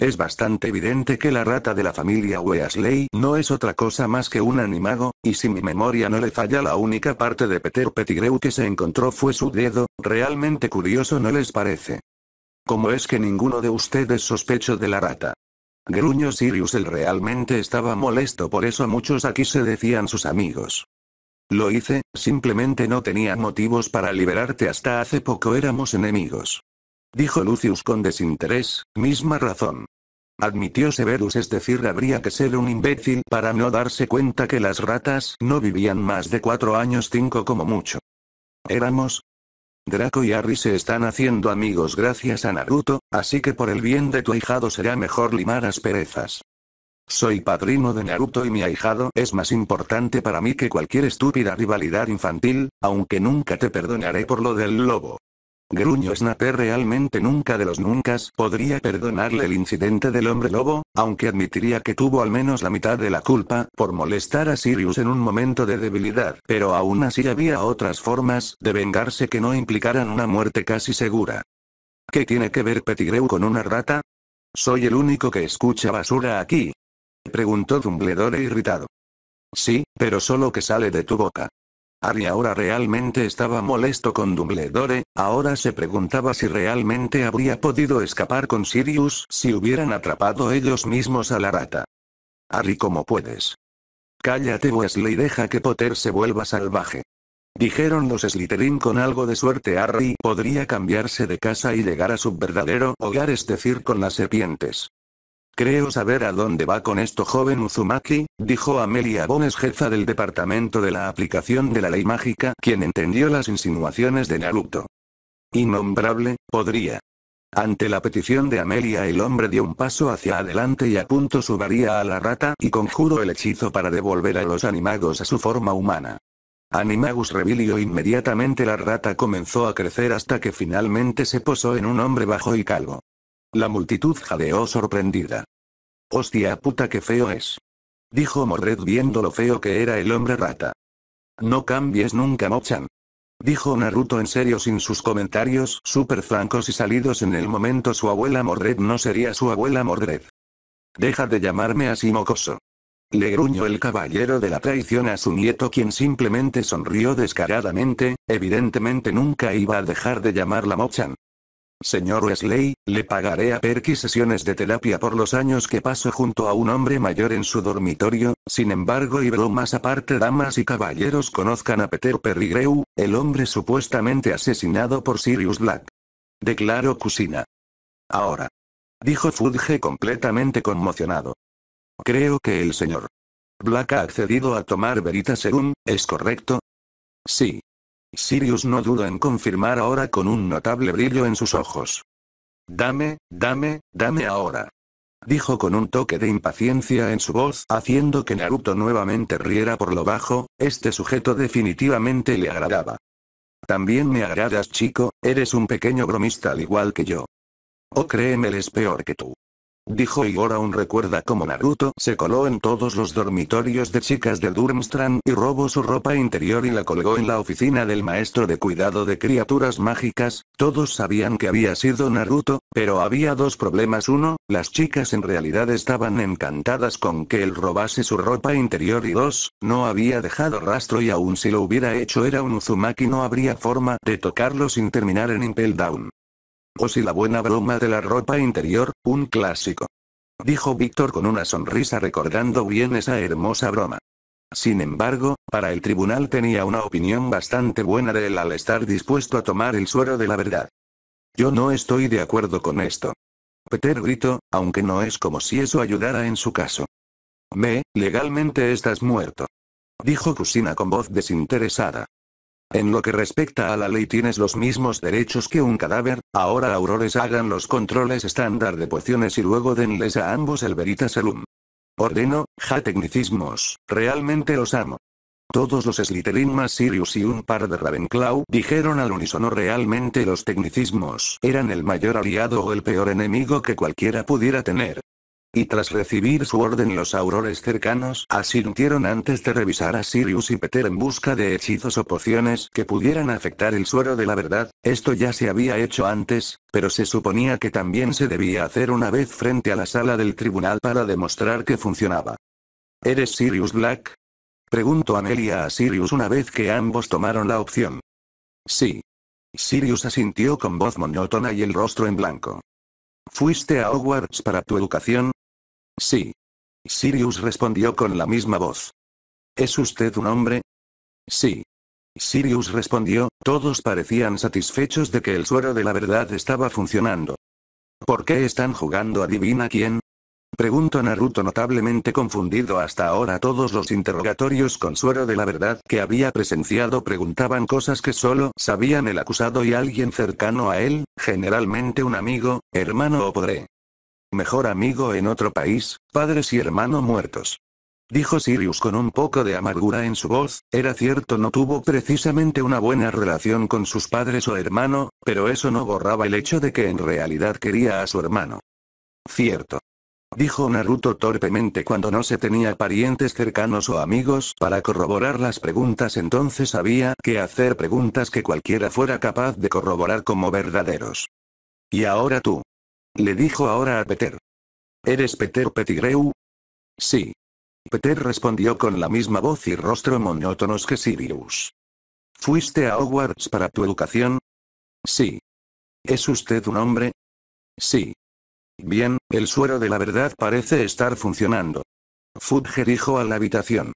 Es bastante evidente que la rata de la familia Weasley no es otra cosa más que un animago, y si mi memoria no le falla la única parte de Peter Pettigrew que se encontró fue su dedo, realmente curioso no les parece. ¿Cómo es que ninguno de ustedes sospecho de la rata? Gruño Sirius él realmente estaba molesto por eso muchos aquí se decían sus amigos. Lo hice, simplemente no tenía motivos para liberarte hasta hace poco éramos enemigos. Dijo Lucius con desinterés, misma razón. Admitió Severus, es decir, habría que ser un imbécil para no darse cuenta que las ratas no vivían más de cuatro años cinco como mucho. Éramos. Draco y Harry se están haciendo amigos gracias a Naruto, así que por el bien de tu ahijado será mejor limar asperezas. Soy padrino de Naruto y mi ahijado es más importante para mí que cualquier estúpida rivalidad infantil, aunque nunca te perdonaré por lo del lobo. Gruño Snape realmente nunca de los nunca podría perdonarle el incidente del hombre lobo, aunque admitiría que tuvo al menos la mitad de la culpa por molestar a Sirius en un momento de debilidad, pero aún así había otras formas de vengarse que no implicaran una muerte casi segura. ¿Qué tiene que ver Pettigrew con una rata? ¿Soy el único que escucha basura aquí? Preguntó Dumbledore irritado. Sí, pero solo que sale de tu boca. Harry ahora realmente estaba molesto con Dumbledore, ahora se preguntaba si realmente habría podido escapar con Sirius si hubieran atrapado ellos mismos a la rata. Harry cómo puedes. Cállate Wesley deja que Potter se vuelva salvaje. Dijeron los Slytherin con algo de suerte Harry podría cambiarse de casa y llegar a su verdadero hogar es decir con las serpientes. Creo saber a dónde va con esto joven Uzumaki, dijo Amelia Bones jefa del departamento de la aplicación de la ley mágica quien entendió las insinuaciones de Naruto. Innombrable, podría. Ante la petición de Amelia el hombre dio un paso hacia adelante y apuntó su varía a la rata y conjuró el hechizo para devolver a los animagos a su forma humana. Animagus Revilio inmediatamente la rata comenzó a crecer hasta que finalmente se posó en un hombre bajo y calvo. La multitud jadeó sorprendida. Hostia puta que feo es. Dijo Morred viendo lo feo que era el hombre rata. No cambies nunca Mochan. Dijo Naruto en serio sin sus comentarios súper francos y salidos en el momento su abuela Morred no sería su abuela Morred. Deja de llamarme así mocoso. Le gruñó el caballero de la traición a su nieto quien simplemente sonrió descaradamente, evidentemente nunca iba a dejar de llamarla Mochan. Señor Wesley, le pagaré a Perky sesiones de terapia por los años que paso junto a un hombre mayor en su dormitorio, sin embargo y bromas aparte damas y caballeros conozcan a Peter Perrigreu, el hombre supuestamente asesinado por Sirius Black. Declaró Cusina. Ahora. Dijo Fudge completamente conmocionado. Creo que el señor. Black ha accedido a tomar Según ¿es correcto? Sí. Sirius no duda en confirmar ahora con un notable brillo en sus ojos. Dame, dame, dame ahora. Dijo con un toque de impaciencia en su voz, haciendo que Naruto nuevamente riera por lo bajo, este sujeto definitivamente le agradaba. También me agradas chico, eres un pequeño bromista al igual que yo. O oh, créeme, es peor que tú dijo Igor aún recuerda como Naruto se coló en todos los dormitorios de chicas del Durmstrang y robó su ropa interior y la colgó en la oficina del maestro de cuidado de criaturas mágicas, todos sabían que había sido Naruto, pero había dos problemas uno, las chicas en realidad estaban encantadas con que él robase su ropa interior y dos, no había dejado rastro y aún si lo hubiera hecho era un Uzumaki no habría forma de tocarlo sin terminar en Impel Down y la buena broma de la ropa interior, un clásico. Dijo Víctor con una sonrisa recordando bien esa hermosa broma. Sin embargo, para el tribunal tenía una opinión bastante buena de él al estar dispuesto a tomar el suero de la verdad. Yo no estoy de acuerdo con esto. Peter gritó, aunque no es como si eso ayudara en su caso. Me, legalmente estás muerto. Dijo Cusina con voz desinteresada. En lo que respecta a la ley tienes los mismos derechos que un cadáver, ahora aurores hagan los controles estándar de pociones y luego denles a ambos el veritaserum. Ordeno, ja tecnicismos, realmente los amo. Todos los Slytherin más Sirius y un par de Ravenclaw dijeron al unísono realmente los tecnicismos eran el mayor aliado o el peor enemigo que cualquiera pudiera tener. Y tras recibir su orden los aurores cercanos asintieron antes de revisar a Sirius y Peter en busca de hechizos o pociones que pudieran afectar el suero de la verdad, esto ya se había hecho antes, pero se suponía que también se debía hacer una vez frente a la sala del tribunal para demostrar que funcionaba. ¿Eres Sirius Black? Preguntó Amelia a Sirius una vez que ambos tomaron la opción. Sí. Sirius asintió con voz monótona y el rostro en blanco. Fuiste a Hogwarts para tu educación, Sí. Sirius respondió con la misma voz. ¿Es usted un hombre? Sí. Sirius respondió, todos parecían satisfechos de que el suero de la verdad estaba funcionando. ¿Por qué están jugando adivina quién? Preguntó Naruto notablemente confundido hasta ahora todos los interrogatorios con suero de la verdad que había presenciado preguntaban cosas que solo sabían el acusado y alguien cercano a él, generalmente un amigo, hermano o podré mejor amigo en otro país, padres y hermano muertos. Dijo Sirius con un poco de amargura en su voz, era cierto no tuvo precisamente una buena relación con sus padres o hermano, pero eso no borraba el hecho de que en realidad quería a su hermano. Cierto. Dijo Naruto torpemente cuando no se tenía parientes cercanos o amigos para corroborar las preguntas entonces había que hacer preguntas que cualquiera fuera capaz de corroborar como verdaderos. Y ahora tú, le dijo ahora a Peter. ¿Eres Peter Pettigrew? Sí. Peter respondió con la misma voz y rostro monótonos que Sirius. ¿Fuiste a Hogwarts para tu educación? Sí. ¿Es usted un hombre? Sí. Bien, el suero de la verdad parece estar funcionando. Fudger dijo a la habitación.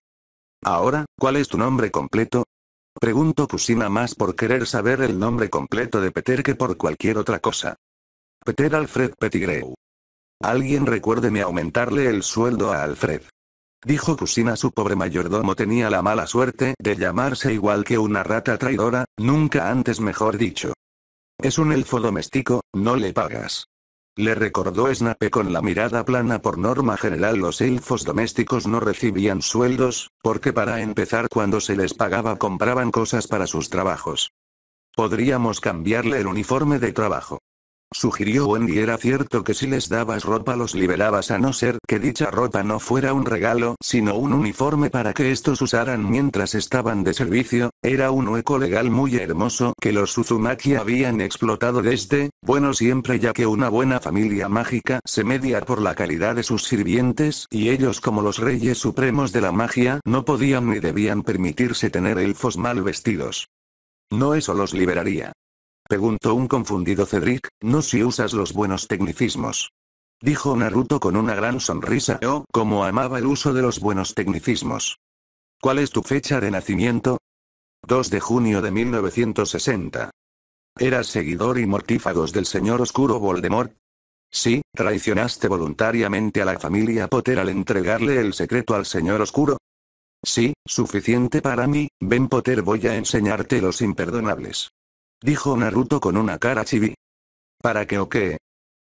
Ahora, ¿cuál es tu nombre completo? Preguntó Cusina más por querer saber el nombre completo de Peter que por cualquier otra cosa. Peter Alfred Pettigrew. Alguien recuérdeme aumentarle el sueldo a Alfred. Dijo Cusina su pobre mayordomo tenía la mala suerte de llamarse igual que una rata traidora, nunca antes mejor dicho. Es un elfo doméstico, no le pagas. Le recordó Snape con la mirada plana por norma general los elfos domésticos no recibían sueldos, porque para empezar cuando se les pagaba compraban cosas para sus trabajos. Podríamos cambiarle el uniforme de trabajo. Sugirió Wendy era cierto que si les dabas ropa los liberabas a no ser que dicha ropa no fuera un regalo, sino un uniforme para que estos usaran mientras estaban de servicio, era un hueco legal muy hermoso que los Suzumaki habían explotado desde, bueno siempre ya que una buena familia mágica se media por la calidad de sus sirvientes y ellos como los reyes supremos de la magia no podían ni debían permitirse tener elfos mal vestidos. No eso los liberaría. Preguntó un confundido Cedric, no si usas los buenos tecnicismos. Dijo Naruto con una gran sonrisa, oh, como amaba el uso de los buenos tecnicismos. ¿Cuál es tu fecha de nacimiento? 2 de junio de 1960. ¿Eras seguidor y mortífagos del señor oscuro Voldemort? Sí, traicionaste voluntariamente a la familia Potter al entregarle el secreto al señor oscuro. Sí, suficiente para mí, Ben Potter voy a enseñarte los imperdonables. Dijo Naruto con una cara chibi. ¿Para qué o qué?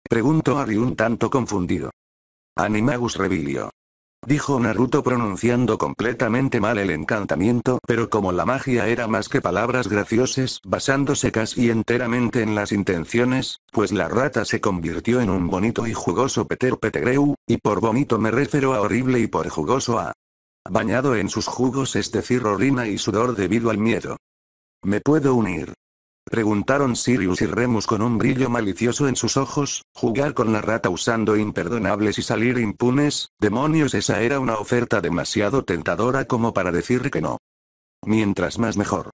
Preguntó Ari un tanto confundido. Animagus Revilio. Dijo Naruto pronunciando completamente mal el encantamiento, pero como la magia era más que palabras graciosas, basándose casi enteramente en las intenciones, pues la rata se convirtió en un bonito y jugoso Peter Petegreu, y por bonito me refiero a horrible y por jugoso a bañado en sus jugos es decir orina y sudor debido al miedo. Me puedo unir. Preguntaron Sirius y Remus con un brillo malicioso en sus ojos, jugar con la rata usando imperdonables y salir impunes, demonios esa era una oferta demasiado tentadora como para decir que no. Mientras más mejor.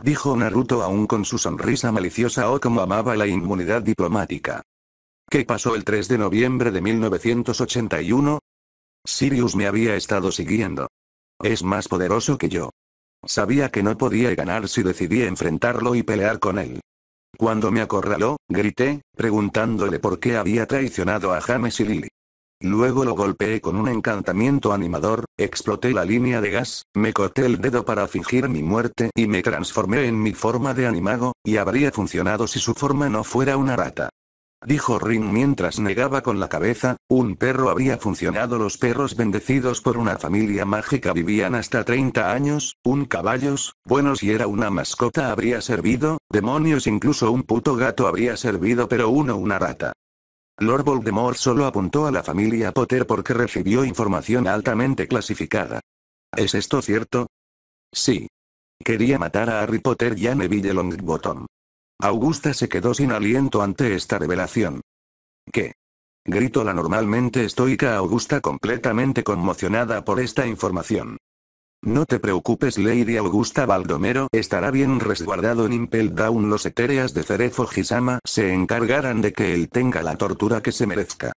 Dijo Naruto aún con su sonrisa maliciosa o como amaba la inmunidad diplomática. ¿Qué pasó el 3 de noviembre de 1981? Sirius me había estado siguiendo. Es más poderoso que yo. Sabía que no podía ganar si decidí enfrentarlo y pelear con él. Cuando me acorraló, grité, preguntándole por qué había traicionado a James y Lily. Luego lo golpeé con un encantamiento animador, exploté la línea de gas, me corté el dedo para fingir mi muerte y me transformé en mi forma de animago, y habría funcionado si su forma no fuera una rata dijo Rin mientras negaba con la cabeza, un perro habría funcionado. Los perros bendecidos por una familia mágica vivían hasta 30 años, un caballos, bueno y era una mascota habría servido, demonios incluso un puto gato habría servido pero uno una rata. Lord Voldemort solo apuntó a la familia Potter porque recibió información altamente clasificada. ¿Es esto cierto? Sí. Quería matar a Harry Potter y a Neville Longbottom. Augusta se quedó sin aliento ante esta revelación. ¿Qué? Gritó la normalmente estoica Augusta completamente conmocionada por esta información. No te preocupes Lady Augusta Baldomero estará bien resguardado en Impel Down los etéreas de Cerezo Gisama se encargarán de que él tenga la tortura que se merezca.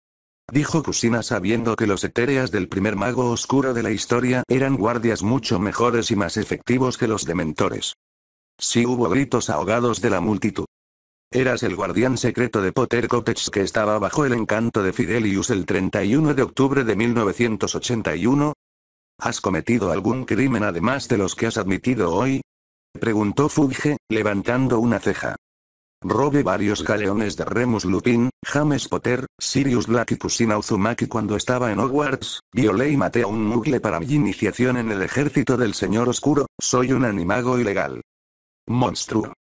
Dijo Kusina sabiendo que los etéreas del primer mago oscuro de la historia eran guardias mucho mejores y más efectivos que los dementores. Si hubo gritos ahogados de la multitud. Eras el guardián secreto de Potter Cottage que estaba bajo el encanto de Fidelius el 31 de octubre de 1981. ¿Has cometido algún crimen además de los que has admitido hoy? Preguntó Fugge, levantando una ceja. Robé varios galeones de Remus Lupin, James Potter, Sirius Black y Kusina Uzumaki cuando estaba en Hogwarts, violé y maté a un mugle para mi iniciación en el ejército del Señor Oscuro, soy un animago ilegal. ¡Monstruo!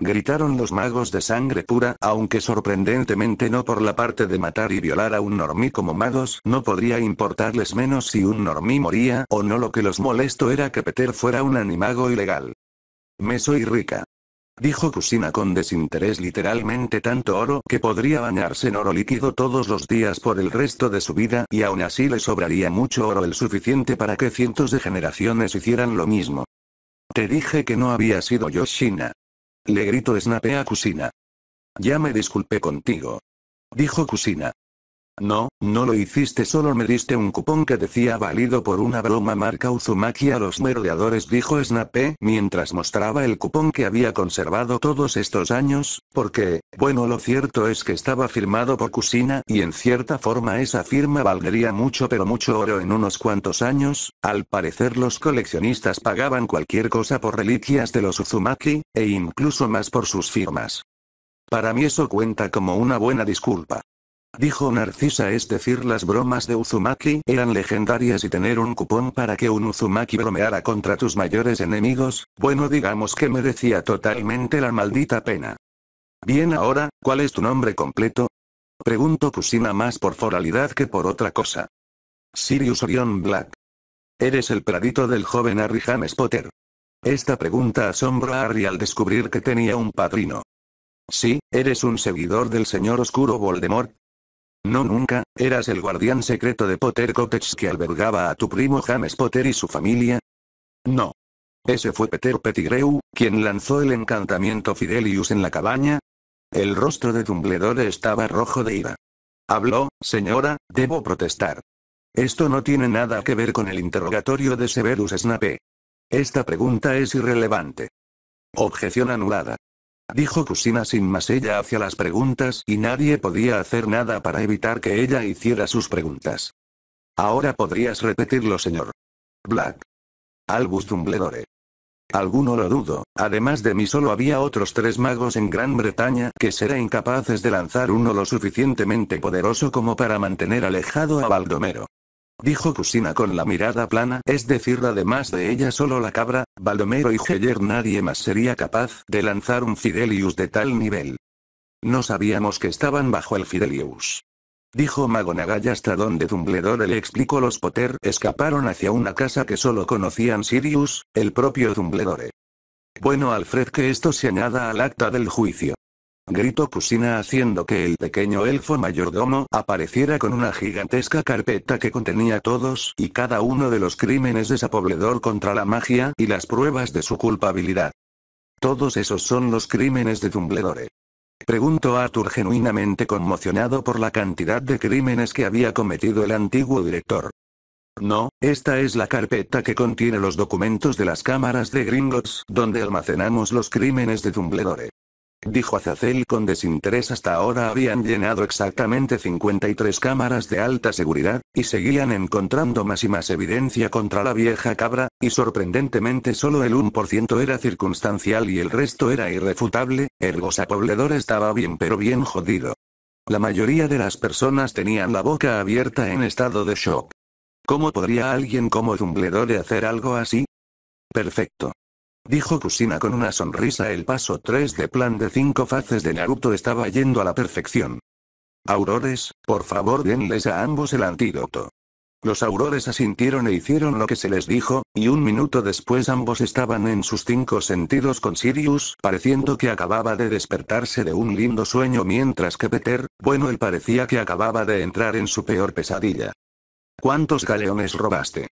Gritaron los magos de sangre pura, aunque sorprendentemente no por la parte de matar y violar a un normí como magos, no podría importarles menos si un normí moría o no lo que los molesto era que Peter fuera un animago ilegal. Me soy rica. Dijo Kusina con desinterés literalmente tanto oro que podría bañarse en oro líquido todos los días por el resto de su vida y aún así le sobraría mucho oro el suficiente para que cientos de generaciones hicieran lo mismo. Te dije que no había sido yo Shina. Le grito Snape a Kusina. Ya me disculpé contigo. Dijo Kusina. No, no lo hiciste solo me diste un cupón que decía válido por una broma marca Uzumaki a los merodeadores dijo Snape mientras mostraba el cupón que había conservado todos estos años, porque, bueno lo cierto es que estaba firmado por Kusina y en cierta forma esa firma valdría mucho pero mucho oro en unos cuantos años, al parecer los coleccionistas pagaban cualquier cosa por reliquias de los Uzumaki, e incluso más por sus firmas. Para mí eso cuenta como una buena disculpa. Dijo Narcisa es decir las bromas de Uzumaki eran legendarias y tener un cupón para que un Uzumaki bromeara contra tus mayores enemigos, bueno digamos que merecía totalmente la maldita pena. Bien ahora, ¿cuál es tu nombre completo? Pregunto Kusina más por foralidad que por otra cosa. Sirius Orion Black. Eres el pradito del joven Harry James Potter. Esta pregunta asombró a Harry al descubrir que tenía un padrino. Sí, eres un seguidor del señor oscuro Voldemort, no nunca, eras el guardián secreto de Potter Cottage que albergaba a tu primo James Potter y su familia. No. Ese fue Peter Pettigrew, quien lanzó el encantamiento Fidelius en la cabaña. El rostro de Dumbledore estaba rojo de ira. Habló, señora, debo protestar. Esto no tiene nada que ver con el interrogatorio de Severus Snape. Esta pregunta es irrelevante. Objeción anulada dijo Kusina sin más ella hacia las preguntas y nadie podía hacer nada para evitar que ella hiciera sus preguntas. Ahora podrías repetirlo señor. Black. Albus Dumbledore. Alguno lo dudo, además de mí solo había otros tres magos en Gran Bretaña que serán incapaces de lanzar uno lo suficientemente poderoso como para mantener alejado a Baldomero dijo Cusina con la mirada plana, es decir, además de ella solo la cabra, Baldomero y Geyer nadie más sería capaz de lanzar un Fidelius de tal nivel. No sabíamos que estaban bajo el Fidelius. Dijo Magonagall hasta donde Dumbledore le explicó los Potter escaparon hacia una casa que solo conocían Sirius, el propio Dumbledore. Bueno Alfred que esto se añada al acta del juicio gritó Cusina haciendo que el pequeño elfo mayordomo apareciera con una gigantesca carpeta que contenía todos y cada uno de los crímenes de contra la magia y las pruebas de su culpabilidad. Todos esos son los crímenes de Zumbledore. Preguntó Arthur genuinamente conmocionado por la cantidad de crímenes que había cometido el antiguo director. No, esta es la carpeta que contiene los documentos de las cámaras de Gringotts, donde almacenamos los crímenes de Zumbledore dijo Azazel con desinterés hasta ahora habían llenado exactamente 53 cámaras de alta seguridad, y seguían encontrando más y más evidencia contra la vieja cabra, y sorprendentemente solo el 1% era circunstancial y el resto era irrefutable, ergo Sapobledor estaba bien pero bien jodido. La mayoría de las personas tenían la boca abierta en estado de shock. ¿Cómo podría alguien como Dumbledore hacer algo así? Perfecto. Dijo Kusina con una sonrisa el paso 3 de plan de cinco fases de Naruto estaba yendo a la perfección. Aurores, por favor denles a ambos el antídoto. Los aurores asintieron e hicieron lo que se les dijo, y un minuto después ambos estaban en sus cinco sentidos con Sirius, pareciendo que acababa de despertarse de un lindo sueño mientras que Peter, bueno él parecía que acababa de entrar en su peor pesadilla. ¿Cuántos galeones robaste?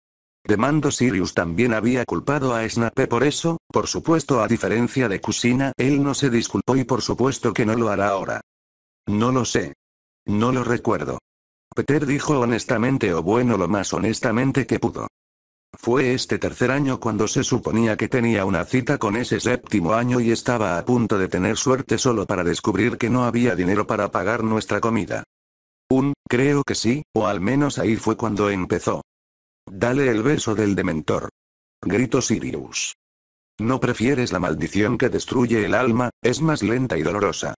Demando Sirius también había culpado a Snape por eso, por supuesto a diferencia de Cusina, él no se disculpó y por supuesto que no lo hará ahora. No lo sé. No lo recuerdo. Peter dijo honestamente o bueno lo más honestamente que pudo. Fue este tercer año cuando se suponía que tenía una cita con ese séptimo año y estaba a punto de tener suerte solo para descubrir que no había dinero para pagar nuestra comida. Un, creo que sí, o al menos ahí fue cuando empezó. Dale el beso del dementor. Gritó Sirius. No prefieres la maldición que destruye el alma, es más lenta y dolorosa.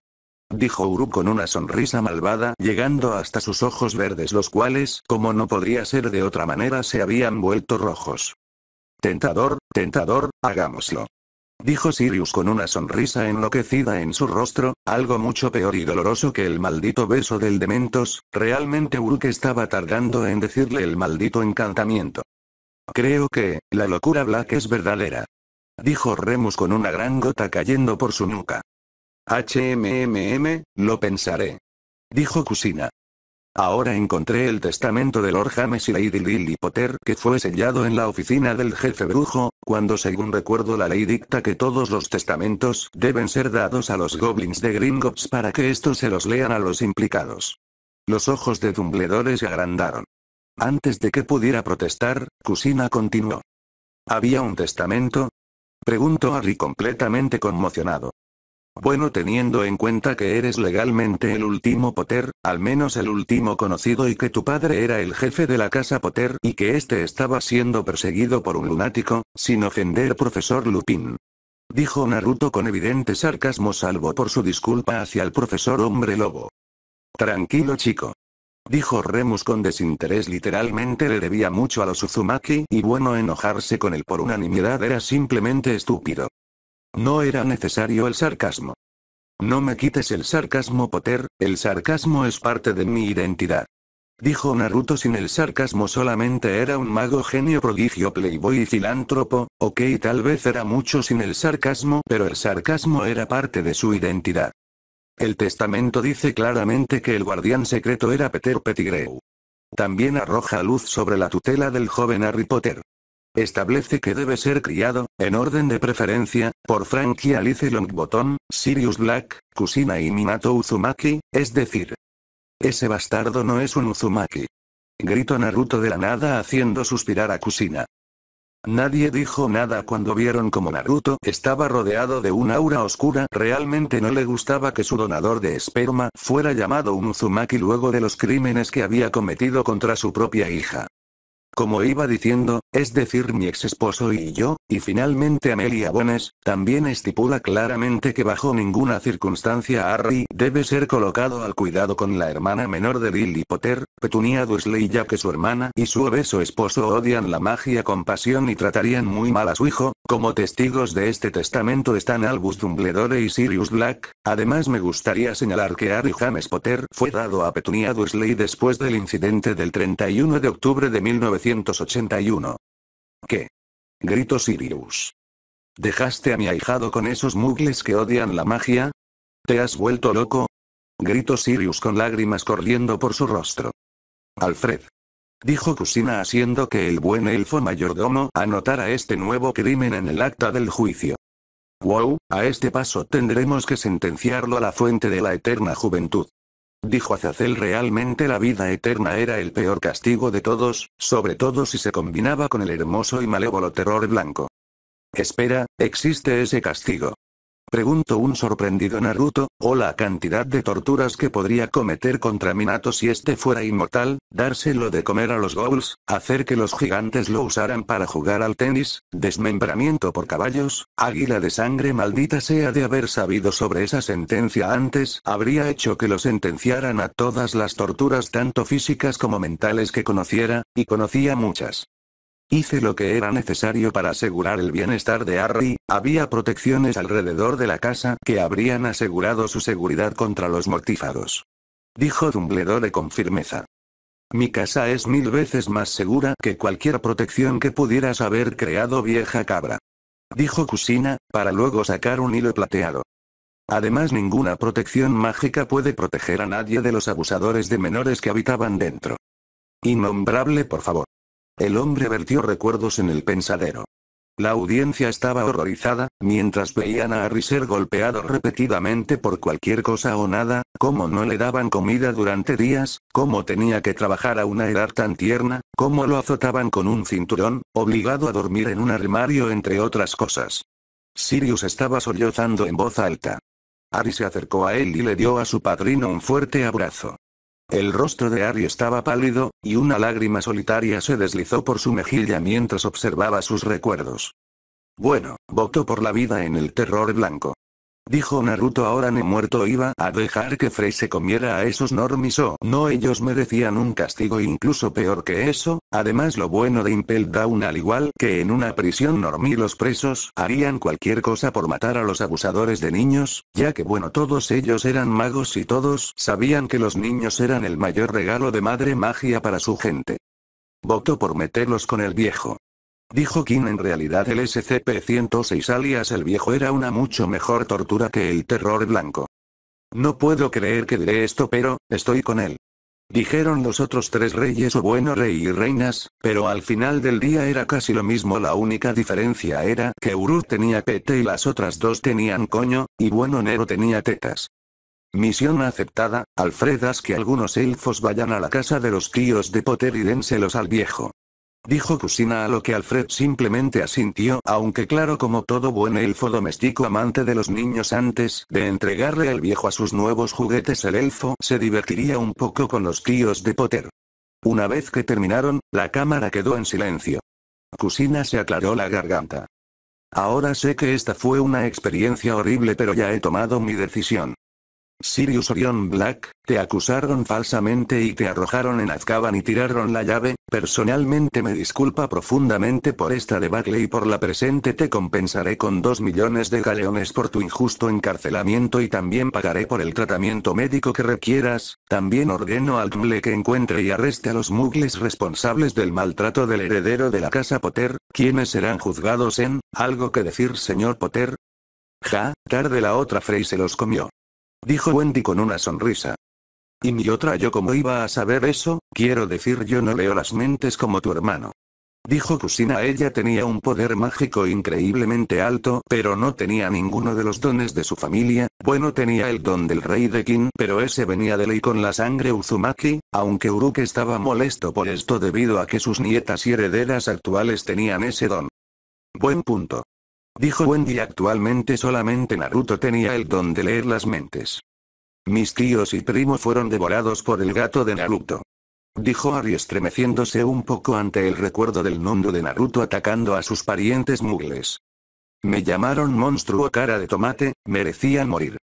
Dijo Uruk con una sonrisa malvada, llegando hasta sus ojos verdes, los cuales, como no podría ser de otra manera, se habían vuelto rojos. Tentador, tentador, hagámoslo dijo Sirius con una sonrisa enloquecida en su rostro, algo mucho peor y doloroso que el maldito beso del Dementos, realmente Uruk estaba tardando en decirle el maldito encantamiento. Creo que, la locura Black es verdadera. Dijo Remus con una gran gota cayendo por su nuca. HMMM, lo pensaré. Dijo Kusina. Ahora encontré el testamento de Lord James y Lady Lily Potter que fue sellado en la oficina del jefe brujo, cuando según recuerdo la ley dicta que todos los testamentos deben ser dados a los goblins de Gringotts para que estos se los lean a los implicados. Los ojos de Dumbledore se agrandaron. Antes de que pudiera protestar, Cusina continuó. ¿Había un testamento? Preguntó Harry completamente conmocionado. Bueno teniendo en cuenta que eres legalmente el último Potter, al menos el último conocido y que tu padre era el jefe de la casa Potter y que este estaba siendo perseguido por un lunático, sin ofender profesor Lupin. Dijo Naruto con evidente sarcasmo salvo por su disculpa hacia el profesor hombre lobo. Tranquilo chico. Dijo Remus con desinterés literalmente le debía mucho a los Uzumaki y bueno enojarse con él por unanimidad era simplemente estúpido. No era necesario el sarcasmo. No me quites el sarcasmo Potter, el sarcasmo es parte de mi identidad. Dijo Naruto sin el sarcasmo solamente era un mago genio prodigio playboy y filántropo, ok tal vez era mucho sin el sarcasmo pero el sarcasmo era parte de su identidad. El testamento dice claramente que el guardián secreto era Peter Pettigrew. También arroja luz sobre la tutela del joven Harry Potter. Establece que debe ser criado, en orden de preferencia, por Frankie Alice Longbottom, Sirius Black, Kusina y Minato Uzumaki, es decir. Ese bastardo no es un Uzumaki. Grito Naruto de la nada haciendo suspirar a Kusina. Nadie dijo nada cuando vieron como Naruto estaba rodeado de un aura oscura. Realmente no le gustaba que su donador de esperma fuera llamado un Uzumaki luego de los crímenes que había cometido contra su propia hija como iba diciendo, es decir mi ex esposo y yo, y finalmente Amelia Bones, también estipula claramente que bajo ninguna circunstancia Harry debe ser colocado al cuidado con la hermana menor de Lily Potter, Petunia Dursley ya que su hermana y su obeso esposo odian la magia con pasión y tratarían muy mal a su hijo, como testigos de este testamento están Albus Dumbledore y Sirius Black, además me gustaría señalar que Harry James Potter fue dado a Petunia Dursley después del incidente del 31 de octubre de 1900 181. ¿Qué? Grito Sirius. ¿Dejaste a mi ahijado con esos mugles que odian la magia? ¿Te has vuelto loco? Grito Sirius con lágrimas corriendo por su rostro. Alfred. Dijo Cusina haciendo que el buen elfo mayordomo anotara este nuevo crimen en el acta del juicio. Wow, a este paso tendremos que sentenciarlo a la fuente de la eterna juventud dijo Azazel realmente la vida eterna era el peor castigo de todos, sobre todo si se combinaba con el hermoso y malévolo terror blanco. Espera, existe ese castigo. Pregunto un sorprendido Naruto, o la cantidad de torturas que podría cometer contra Minato si este fuera inmortal, dárselo de comer a los ghouls, hacer que los gigantes lo usaran para jugar al tenis, desmembramiento por caballos, águila de sangre maldita sea de haber sabido sobre esa sentencia antes, habría hecho que lo sentenciaran a todas las torturas tanto físicas como mentales que conociera, y conocía muchas. Hice lo que era necesario para asegurar el bienestar de Harry, había protecciones alrededor de la casa que habrían asegurado su seguridad contra los mortífagos. Dijo Dumbledore con firmeza. Mi casa es mil veces más segura que cualquier protección que pudieras haber creado vieja cabra. Dijo Cusina, para luego sacar un hilo plateado. Además ninguna protección mágica puede proteger a nadie de los abusadores de menores que habitaban dentro. Innombrable por favor. El hombre vertió recuerdos en el pensadero. La audiencia estaba horrorizada, mientras veían a Harry ser golpeado repetidamente por cualquier cosa o nada, cómo no le daban comida durante días, cómo tenía que trabajar a una edad tan tierna, cómo lo azotaban con un cinturón, obligado a dormir en un armario entre otras cosas. Sirius estaba sollozando en voz alta. Harry se acercó a él y le dio a su padrino un fuerte abrazo. El rostro de Ari estaba pálido, y una lágrima solitaria se deslizó por su mejilla mientras observaba sus recuerdos. Bueno, votó por la vida en el terror blanco. Dijo Naruto ahora ni muerto iba a dejar que Frey se comiera a esos normis o no ellos merecían un castigo incluso peor que eso, además lo bueno de Impel Down al igual que en una prisión normi los presos harían cualquier cosa por matar a los abusadores de niños, ya que bueno todos ellos eran magos y todos sabían que los niños eran el mayor regalo de madre magia para su gente. Votó por meterlos con el viejo. Dijo King en realidad el SCP-106 alias el viejo era una mucho mejor tortura que el terror blanco. No puedo creer que diré esto pero, estoy con él. Dijeron los otros tres reyes o bueno rey y reinas, pero al final del día era casi lo mismo la única diferencia era que Uru tenía pete y las otras dos tenían coño, y bueno Nero tenía tetas. Misión aceptada, Alfredas que algunos elfos vayan a la casa de los tíos de Potter y dénselos al viejo dijo Cusina a lo que Alfred simplemente asintió, aunque claro como todo buen elfo doméstico amante de los niños antes de entregarle al viejo a sus nuevos juguetes el elfo se divertiría un poco con los tíos de Potter. Una vez que terminaron, la cámara quedó en silencio. Cusina se aclaró la garganta. Ahora sé que esta fue una experiencia horrible pero ya he tomado mi decisión. Sirius Orion Black, te acusaron falsamente y te arrojaron en Azkaban y tiraron la llave, personalmente me disculpa profundamente por esta debacle y por la presente te compensaré con 2 millones de galeones por tu injusto encarcelamiento y también pagaré por el tratamiento médico que requieras, también ordeno al Tmle que encuentre y arreste a los mugles responsables del maltrato del heredero de la casa Potter, quienes serán juzgados en, algo que decir señor Potter. Ja, tarde la otra Frey se los comió. Dijo Wendy con una sonrisa. Y mi otra yo como iba a saber eso, quiero decir yo no leo las mentes como tu hermano. Dijo Kusina ella tenía un poder mágico increíblemente alto pero no tenía ninguno de los dones de su familia, bueno tenía el don del rey de Kin pero ese venía de ley con la sangre Uzumaki, aunque Uruk estaba molesto por esto debido a que sus nietas y herederas actuales tenían ese don. Buen punto. Dijo Wendy actualmente solamente Naruto tenía el don de leer las mentes. Mis tíos y primo fueron devorados por el gato de Naruto. Dijo Ari estremeciéndose un poco ante el recuerdo del mundo de Naruto atacando a sus parientes mugles. Me llamaron monstruo cara de tomate, merecían morir.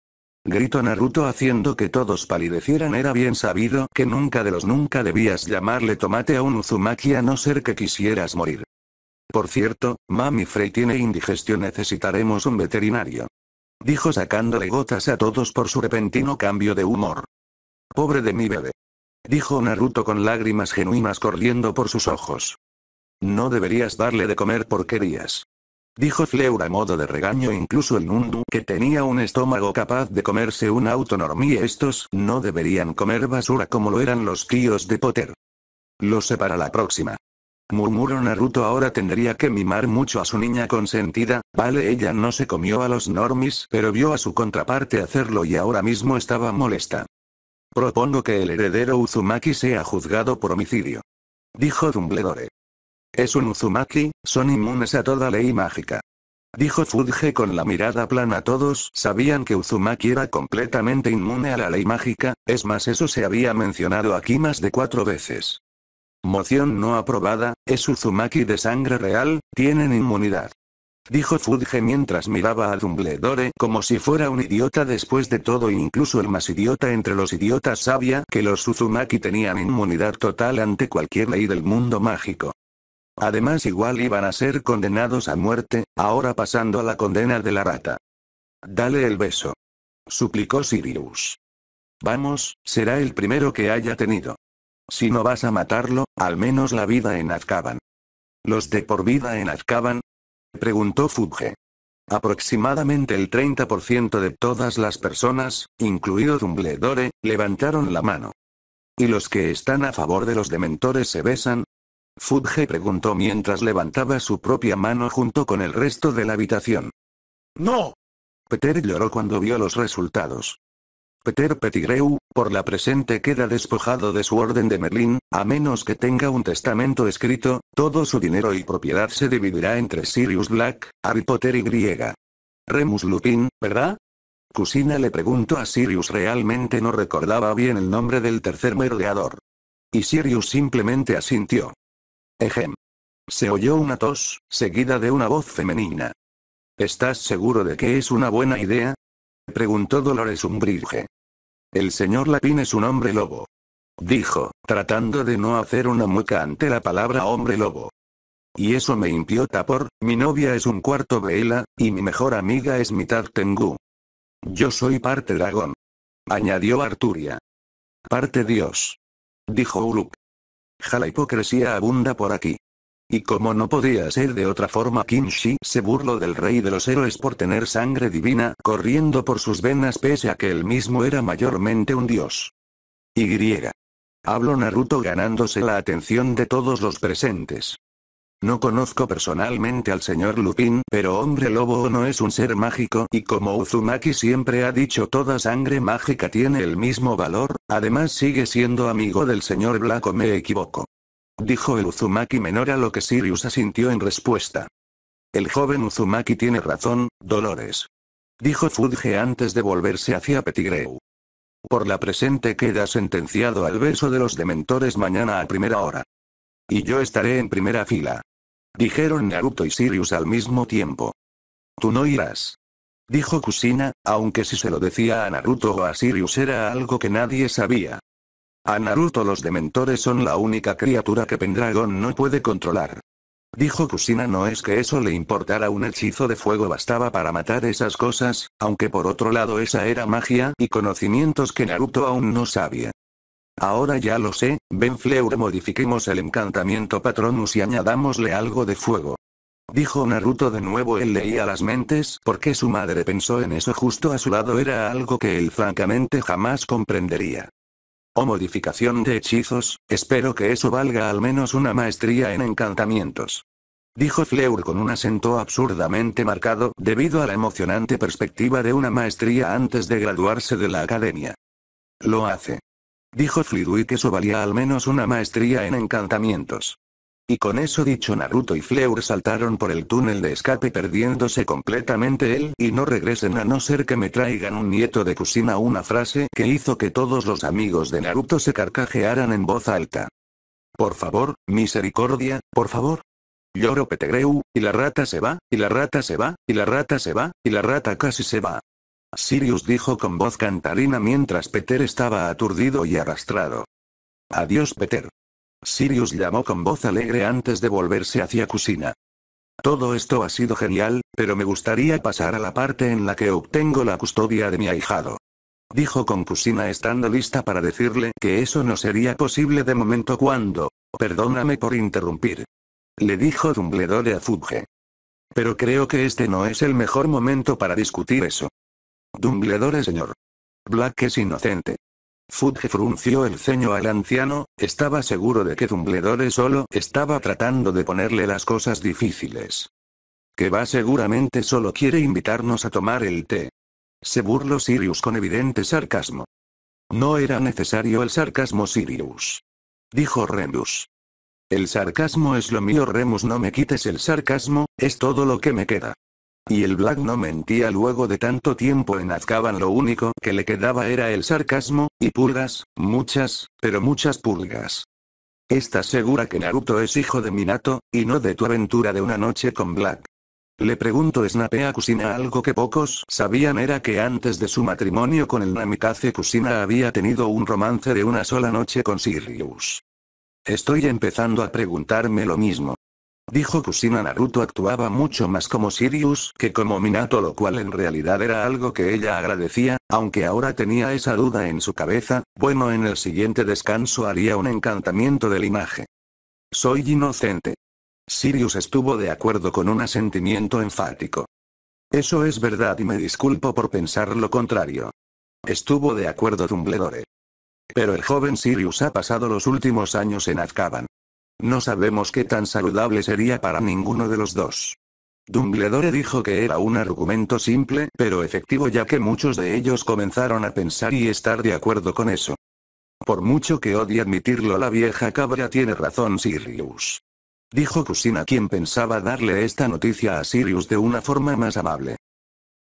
Gritó Naruto haciendo que todos palidecieran era bien sabido que nunca de los nunca debías llamarle tomate a un Uzumaki a no ser que quisieras morir. Por cierto, Mami Frey tiene indigestión necesitaremos un veterinario. Dijo sacándole gotas a todos por su repentino cambio de humor. Pobre de mi bebé. Dijo Naruto con lágrimas genuinas corriendo por sus ojos. No deberías darle de comer porquerías. Dijo Fleura a modo de regaño incluso el Nundu que tenía un estómago capaz de comerse un auto estos no deberían comer basura como lo eran los tíos de Potter. Lo sé para la próxima. Murmuró Naruto ahora tendría que mimar mucho a su niña consentida, vale ella no se comió a los normis pero vio a su contraparte hacerlo y ahora mismo estaba molesta. Propongo que el heredero Uzumaki sea juzgado por homicidio. Dijo Dumbledore. Es un Uzumaki, son inmunes a toda ley mágica. Dijo Fudge con la mirada plana todos sabían que Uzumaki era completamente inmune a la ley mágica, es más eso se había mencionado aquí más de cuatro veces. Moción no aprobada, es Uzumaki de sangre real, tienen inmunidad. Dijo Fudge mientras miraba a Dumbledore como si fuera un idiota después de todo e incluso el más idiota entre los idiotas sabía que los Uzumaki tenían inmunidad total ante cualquier ley del mundo mágico. Además igual iban a ser condenados a muerte, ahora pasando a la condena de la rata. Dale el beso. Suplicó Sirius. Vamos, será el primero que haya tenido. Si no vas a matarlo, al menos la vida en Azkaban. ¿Los de por vida en Azkaban? Preguntó Fudge. Aproximadamente el 30% de todas las personas, incluido Dumbledore, levantaron la mano. ¿Y los que están a favor de los dementores se besan? Fudge preguntó mientras levantaba su propia mano junto con el resto de la habitación. ¡No! Peter lloró cuando vio los resultados. Peter Pettigrew, por la presente queda despojado de su orden de Merlín, a menos que tenga un testamento escrito, todo su dinero y propiedad se dividirá entre Sirius Black, Harry Potter y Griega. Remus Lupin, ¿verdad? Cusina le preguntó a Sirius realmente no recordaba bien el nombre del tercer merodeador. Y Sirius simplemente asintió. Ejem. Se oyó una tos, seguida de una voz femenina. ¿Estás seguro de que es una buena idea? preguntó Dolores Umbridge. El señor Lapín es un hombre lobo. Dijo, tratando de no hacer una mueca ante la palabra hombre lobo. Y eso me impió tapor, mi novia es un cuarto vela y mi mejor amiga es mitad Tengu. Yo soy parte dragón. Añadió Arturia. Parte Dios. Dijo Uruk. Ja la hipocresía abunda por aquí. Y como no podía ser de otra forma Kinshi se burló del rey de los héroes por tener sangre divina corriendo por sus venas pese a que él mismo era mayormente un dios. Y. Habló Naruto ganándose la atención de todos los presentes. No conozco personalmente al señor Lupin, pero hombre lobo no es un ser mágico y como Uzumaki siempre ha dicho toda sangre mágica tiene el mismo valor, además sigue siendo amigo del señor Blanco me equivoco dijo el Uzumaki menor a lo que Sirius asintió en respuesta. El joven Uzumaki tiene razón, Dolores. Dijo Fudge antes de volverse hacia Petigreu. Por la presente queda sentenciado al beso de los dementores mañana a primera hora. Y yo estaré en primera fila. Dijeron Naruto y Sirius al mismo tiempo. Tú no irás. Dijo Kusina, aunque si se lo decía a Naruto o a Sirius era algo que nadie sabía. A Naruto los dementores son la única criatura que Pendragon no puede controlar. Dijo Kusina no es que eso le importara un hechizo de fuego bastaba para matar esas cosas, aunque por otro lado esa era magia y conocimientos que Naruto aún no sabía. Ahora ya lo sé, Ben Fleur modifiquemos el encantamiento Patronus y añadámosle algo de fuego. Dijo Naruto de nuevo él leía las mentes porque su madre pensó en eso justo a su lado era algo que él francamente jamás comprendería o modificación de hechizos, espero que eso valga al menos una maestría en encantamientos. Dijo Fleur con un acento absurdamente marcado debido a la emocionante perspectiva de una maestría antes de graduarse de la academia. Lo hace. Dijo Flirwick que eso valía al menos una maestría en encantamientos. Y con eso dicho Naruto y Fleur saltaron por el túnel de escape perdiéndose completamente él y no regresen a no ser que me traigan un nieto de Kusina una frase que hizo que todos los amigos de Naruto se carcajearan en voz alta. Por favor, misericordia, por favor. Lloro Petegreu, y la rata se va, y la rata se va, y la rata se va, y la rata casi se va. Sirius dijo con voz cantarina mientras Peter estaba aturdido y arrastrado. Adiós Peter. Sirius llamó con voz alegre antes de volverse hacia Cusina. Todo esto ha sido genial, pero me gustaría pasar a la parte en la que obtengo la custodia de mi ahijado. Dijo con Cusina estando lista para decirle que eso no sería posible de momento cuando... Perdóname por interrumpir. Le dijo Dumbledore a Fudge. Pero creo que este no es el mejor momento para discutir eso. Dumbledore señor. Black es inocente. Fudge frunció el ceño al anciano, estaba seguro de que Dumbledore solo estaba tratando de ponerle las cosas difíciles. Que va seguramente solo quiere invitarnos a tomar el té. Se burló Sirius con evidente sarcasmo. No era necesario el sarcasmo Sirius. Dijo Remus. El sarcasmo es lo mío Remus no me quites el sarcasmo, es todo lo que me queda. Y el Black no mentía luego de tanto tiempo en Azkaban lo único que le quedaba era el sarcasmo, y pulgas, muchas, pero muchas pulgas. ¿Estás segura que Naruto es hijo de Minato, y no de tu aventura de una noche con Black? Le pregunto Snape a Kusina algo que pocos sabían era que antes de su matrimonio con el Namikaze Kusina había tenido un romance de una sola noche con Sirius. Estoy empezando a preguntarme lo mismo. Dijo Kusina Naruto actuaba mucho más como Sirius que como Minato lo cual en realidad era algo que ella agradecía, aunque ahora tenía esa duda en su cabeza, bueno en el siguiente descanso haría un encantamiento de imagen. Soy inocente. Sirius estuvo de acuerdo con un asentimiento enfático. Eso es verdad y me disculpo por pensar lo contrario. Estuvo de acuerdo Dumbledore. Pero el joven Sirius ha pasado los últimos años en Azkaban. No sabemos qué tan saludable sería para ninguno de los dos. Dumbledore dijo que era un argumento simple pero efectivo ya que muchos de ellos comenzaron a pensar y estar de acuerdo con eso. Por mucho que odie admitirlo la vieja cabra tiene razón Sirius. Dijo Cusina quien pensaba darle esta noticia a Sirius de una forma más amable.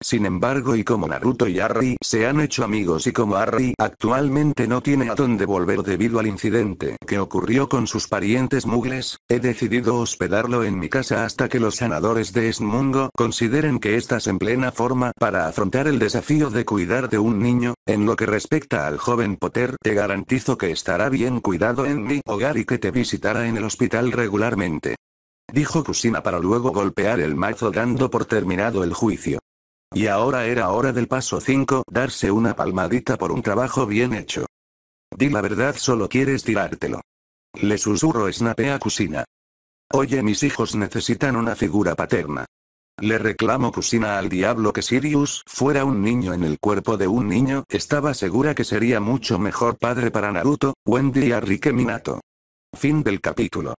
Sin embargo y como Naruto y Harry se han hecho amigos y como Harry actualmente no tiene a dónde volver debido al incidente que ocurrió con sus parientes mugles, he decidido hospedarlo en mi casa hasta que los sanadores de Esmungo consideren que estás en plena forma para afrontar el desafío de cuidar de un niño, en lo que respecta al joven Potter te garantizo que estará bien cuidado en mi hogar y que te visitará en el hospital regularmente. Dijo Kusina para luego golpear el mazo dando por terminado el juicio. Y ahora era hora del paso 5, darse una palmadita por un trabajo bien hecho. Di la verdad, solo quieres tirártelo. Le susurro Snape a Cusina. Oye, mis hijos necesitan una figura paterna. Le reclamo Cusina al diablo que Sirius fuera un niño en el cuerpo de un niño, estaba segura que sería mucho mejor padre para Naruto, Wendy y a Minato. Fin del capítulo.